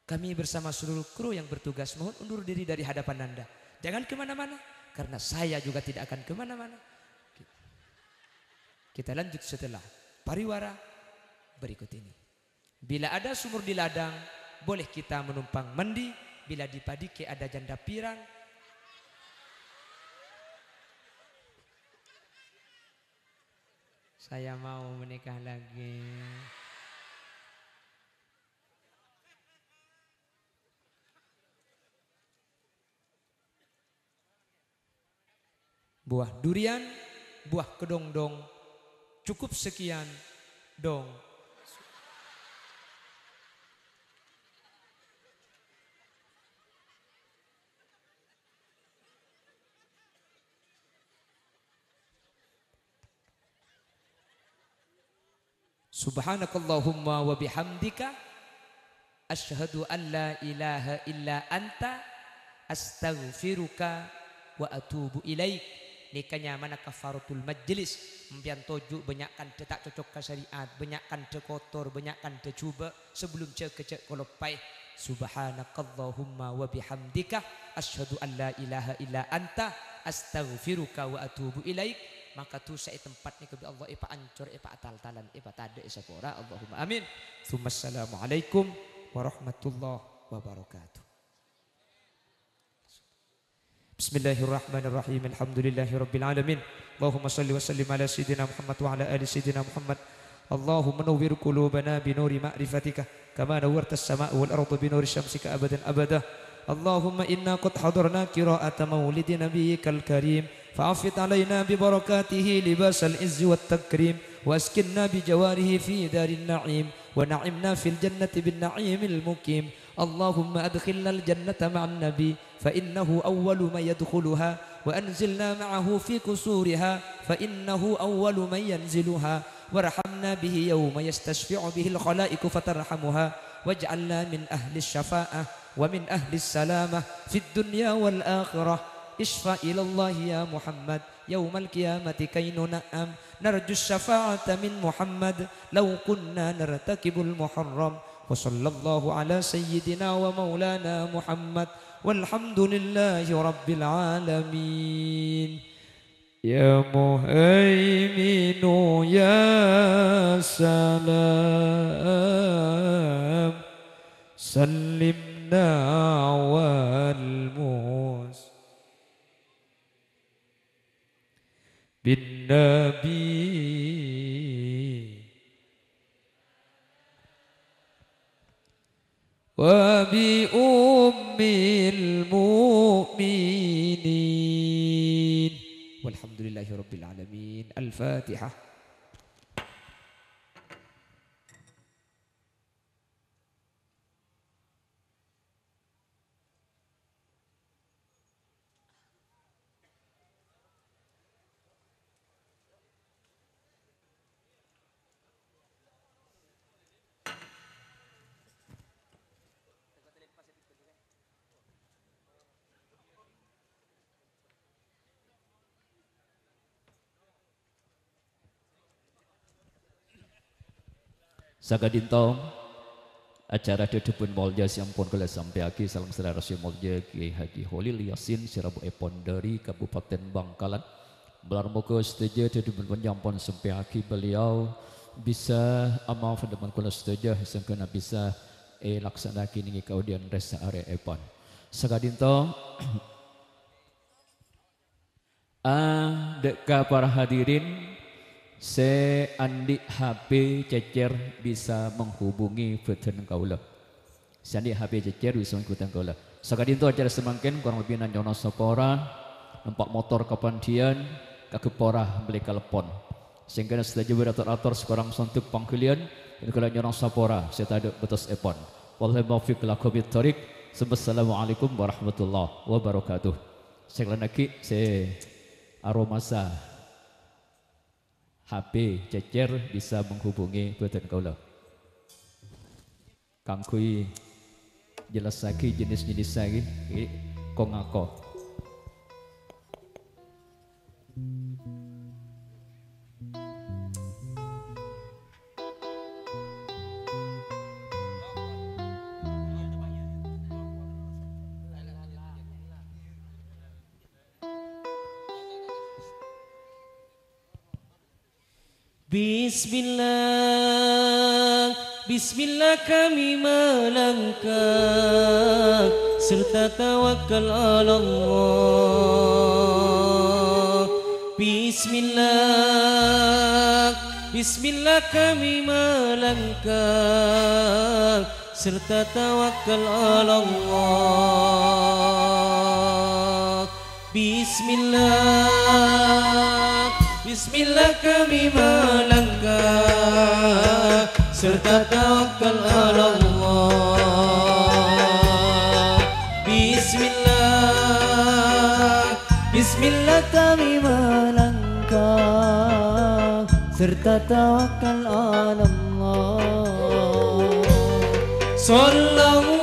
Kami bersama seluruh kru yang bertugas mohon undur diri dari hadapan Anda. Jangan kemana-mana karena saya juga tidak akan kemana-mana. Kita lanjut setelah pariwara berikut ini. Bila ada sumur di ladang, boleh kita menumpang mandi. Bila di padike ada janda pirang, saya mau menikah lagi. buah durian, buah kedong-dong Cukup sekian dong. Subhanakallahumma wa bihamdika asyhadu an la ilaha illa anta astaghfiruka wa atubu ilaika nikahnya mana kafaratul majlis mpian tojuk banyakkan tetak cocok ke syariat banyakkan terkotor banyakkan tercuba sebelum cek kecek kolopai subhanakallahumma wa bihamdika an la ilaha illa anta astaghfiruka wa atubu ilaik maka tu saya tempat ni kepada Allah ipa ancur ipa atal talan ipa ada isapora Allahumma amin sumassalamu alaikum warahmatullahi wabarakatuh بسم الله الرحمن الرحيم الحمد لله رب العالمين اللهم صل وسلم على سيدنا محمد وعلى آل سيدنا محمد اللهم نور قلوبنا بنور معرفتك كما نورت السماء والأرض بنور شمسك أبدا أبدا اللهم إنا قد حضرنا قراءة مولد نبيك الكريم فعفت علينا ببركاته لباس العز والتكريم وأسكننا بجواره في دار النعيم ونعمنا في الجنة بالنعيم المقيم اللهم أدخلنا الجنة مع النبي فإنه أول من يدخلها وأنزلنا معه في كسورها فإنه أول من ينزلها وارحمنا به يوم يستشفع به الخلائق فترحمها واجعلنا من أهل الشفاءة ومن أهل السلامة في الدنيا والآخرة اشفى إلى الله يا محمد يوم القيامة كي ننأم نرجو الشفاعة من محمد لو كنا نرتكب المحرم وصلى الله على سيدنا ومولانا محمد والحمد لله رب العالمين يا مهيمن يا سلام سلمنا والموس بالنبي وبأم المؤمنين والحمد لله رب العالمين الفاتحة Sagadintong acara dedebun molja siampun sampai aki salam selera si molja Kiai Haji Holil Yasin Sirabu Epon dari Kabupaten Bangkalan Belar moko setuju dedebun penyampun aki beliau bisa amal pendapat kula setuju kena bisa e eh, laksana kini kaudian resa area epon Sagadintong Ah, dekka para hadirin seandik HP cecer bisa menghubungi Fetan Kaula. Seandik HP cecer bisa menghubungi kau Kaula. Sekali itu acara semangkin kurang lebih nanya orang sepora, nampak motor kepantian, kaki porah beli kalepon. Sehingga setelah jumpa rata-rata sekarang suntuk pangkulian, dan kalau nyorang sapora, saya tak ada betul sepon. Wallahi maafiq lakum yitarik. Assalamualaikum warahmatullahi wabarakatuh. Sekali lagi, saya aromasa. HP cecer bisa menghubungi Buatan Kaulah Kangkui jelas lagi jenis-jenis lagi eh, Kongako Kongako Bismillah, Bismillah kami melangkah Serta tawakal Allah Bismillah, Bismillah kami melangkah Serta tawakal Allah Bismillah Bismillah kami melangkah serta tawakal ala Allah. Bismillah, Bismillah kami melangkah serta tawakal ala Allah. Sallallahu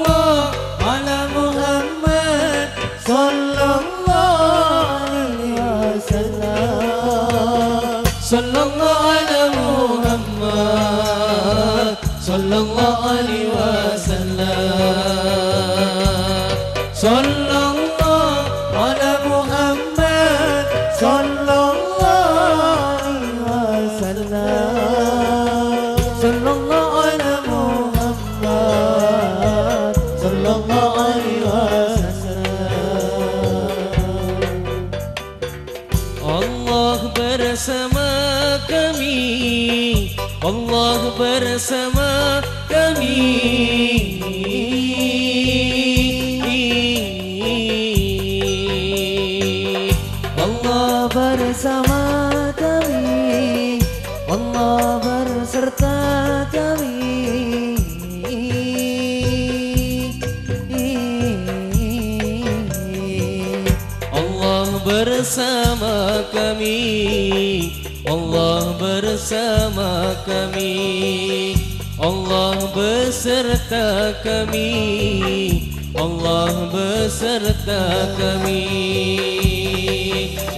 beserta kami Allah beserta kami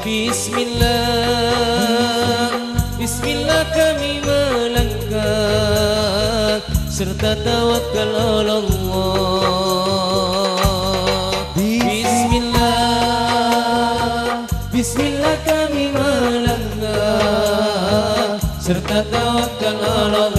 Bismillah Bismillah kami melangkah Serta tawakal Allah Bismillah Bismillah kami melangkah Serta tawakal Allah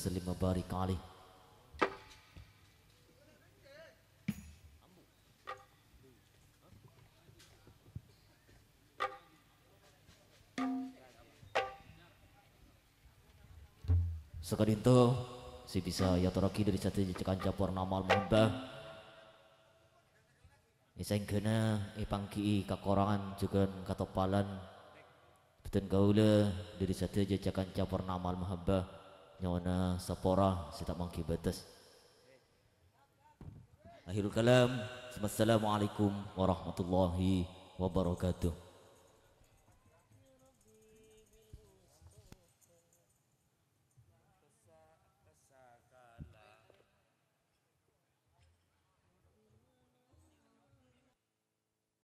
وسلم وبارك عليه Sekadinto si bisa yataraki dari satu jejakan japur nama al-muhbah Iseng kena ipangki kakorangan juga katopalan Betul gaula dari satu jejakan japur nama al nyawana sapora sita mangki betes. akhirul kalam assalamualaikum warahmatullahi wabarakatuh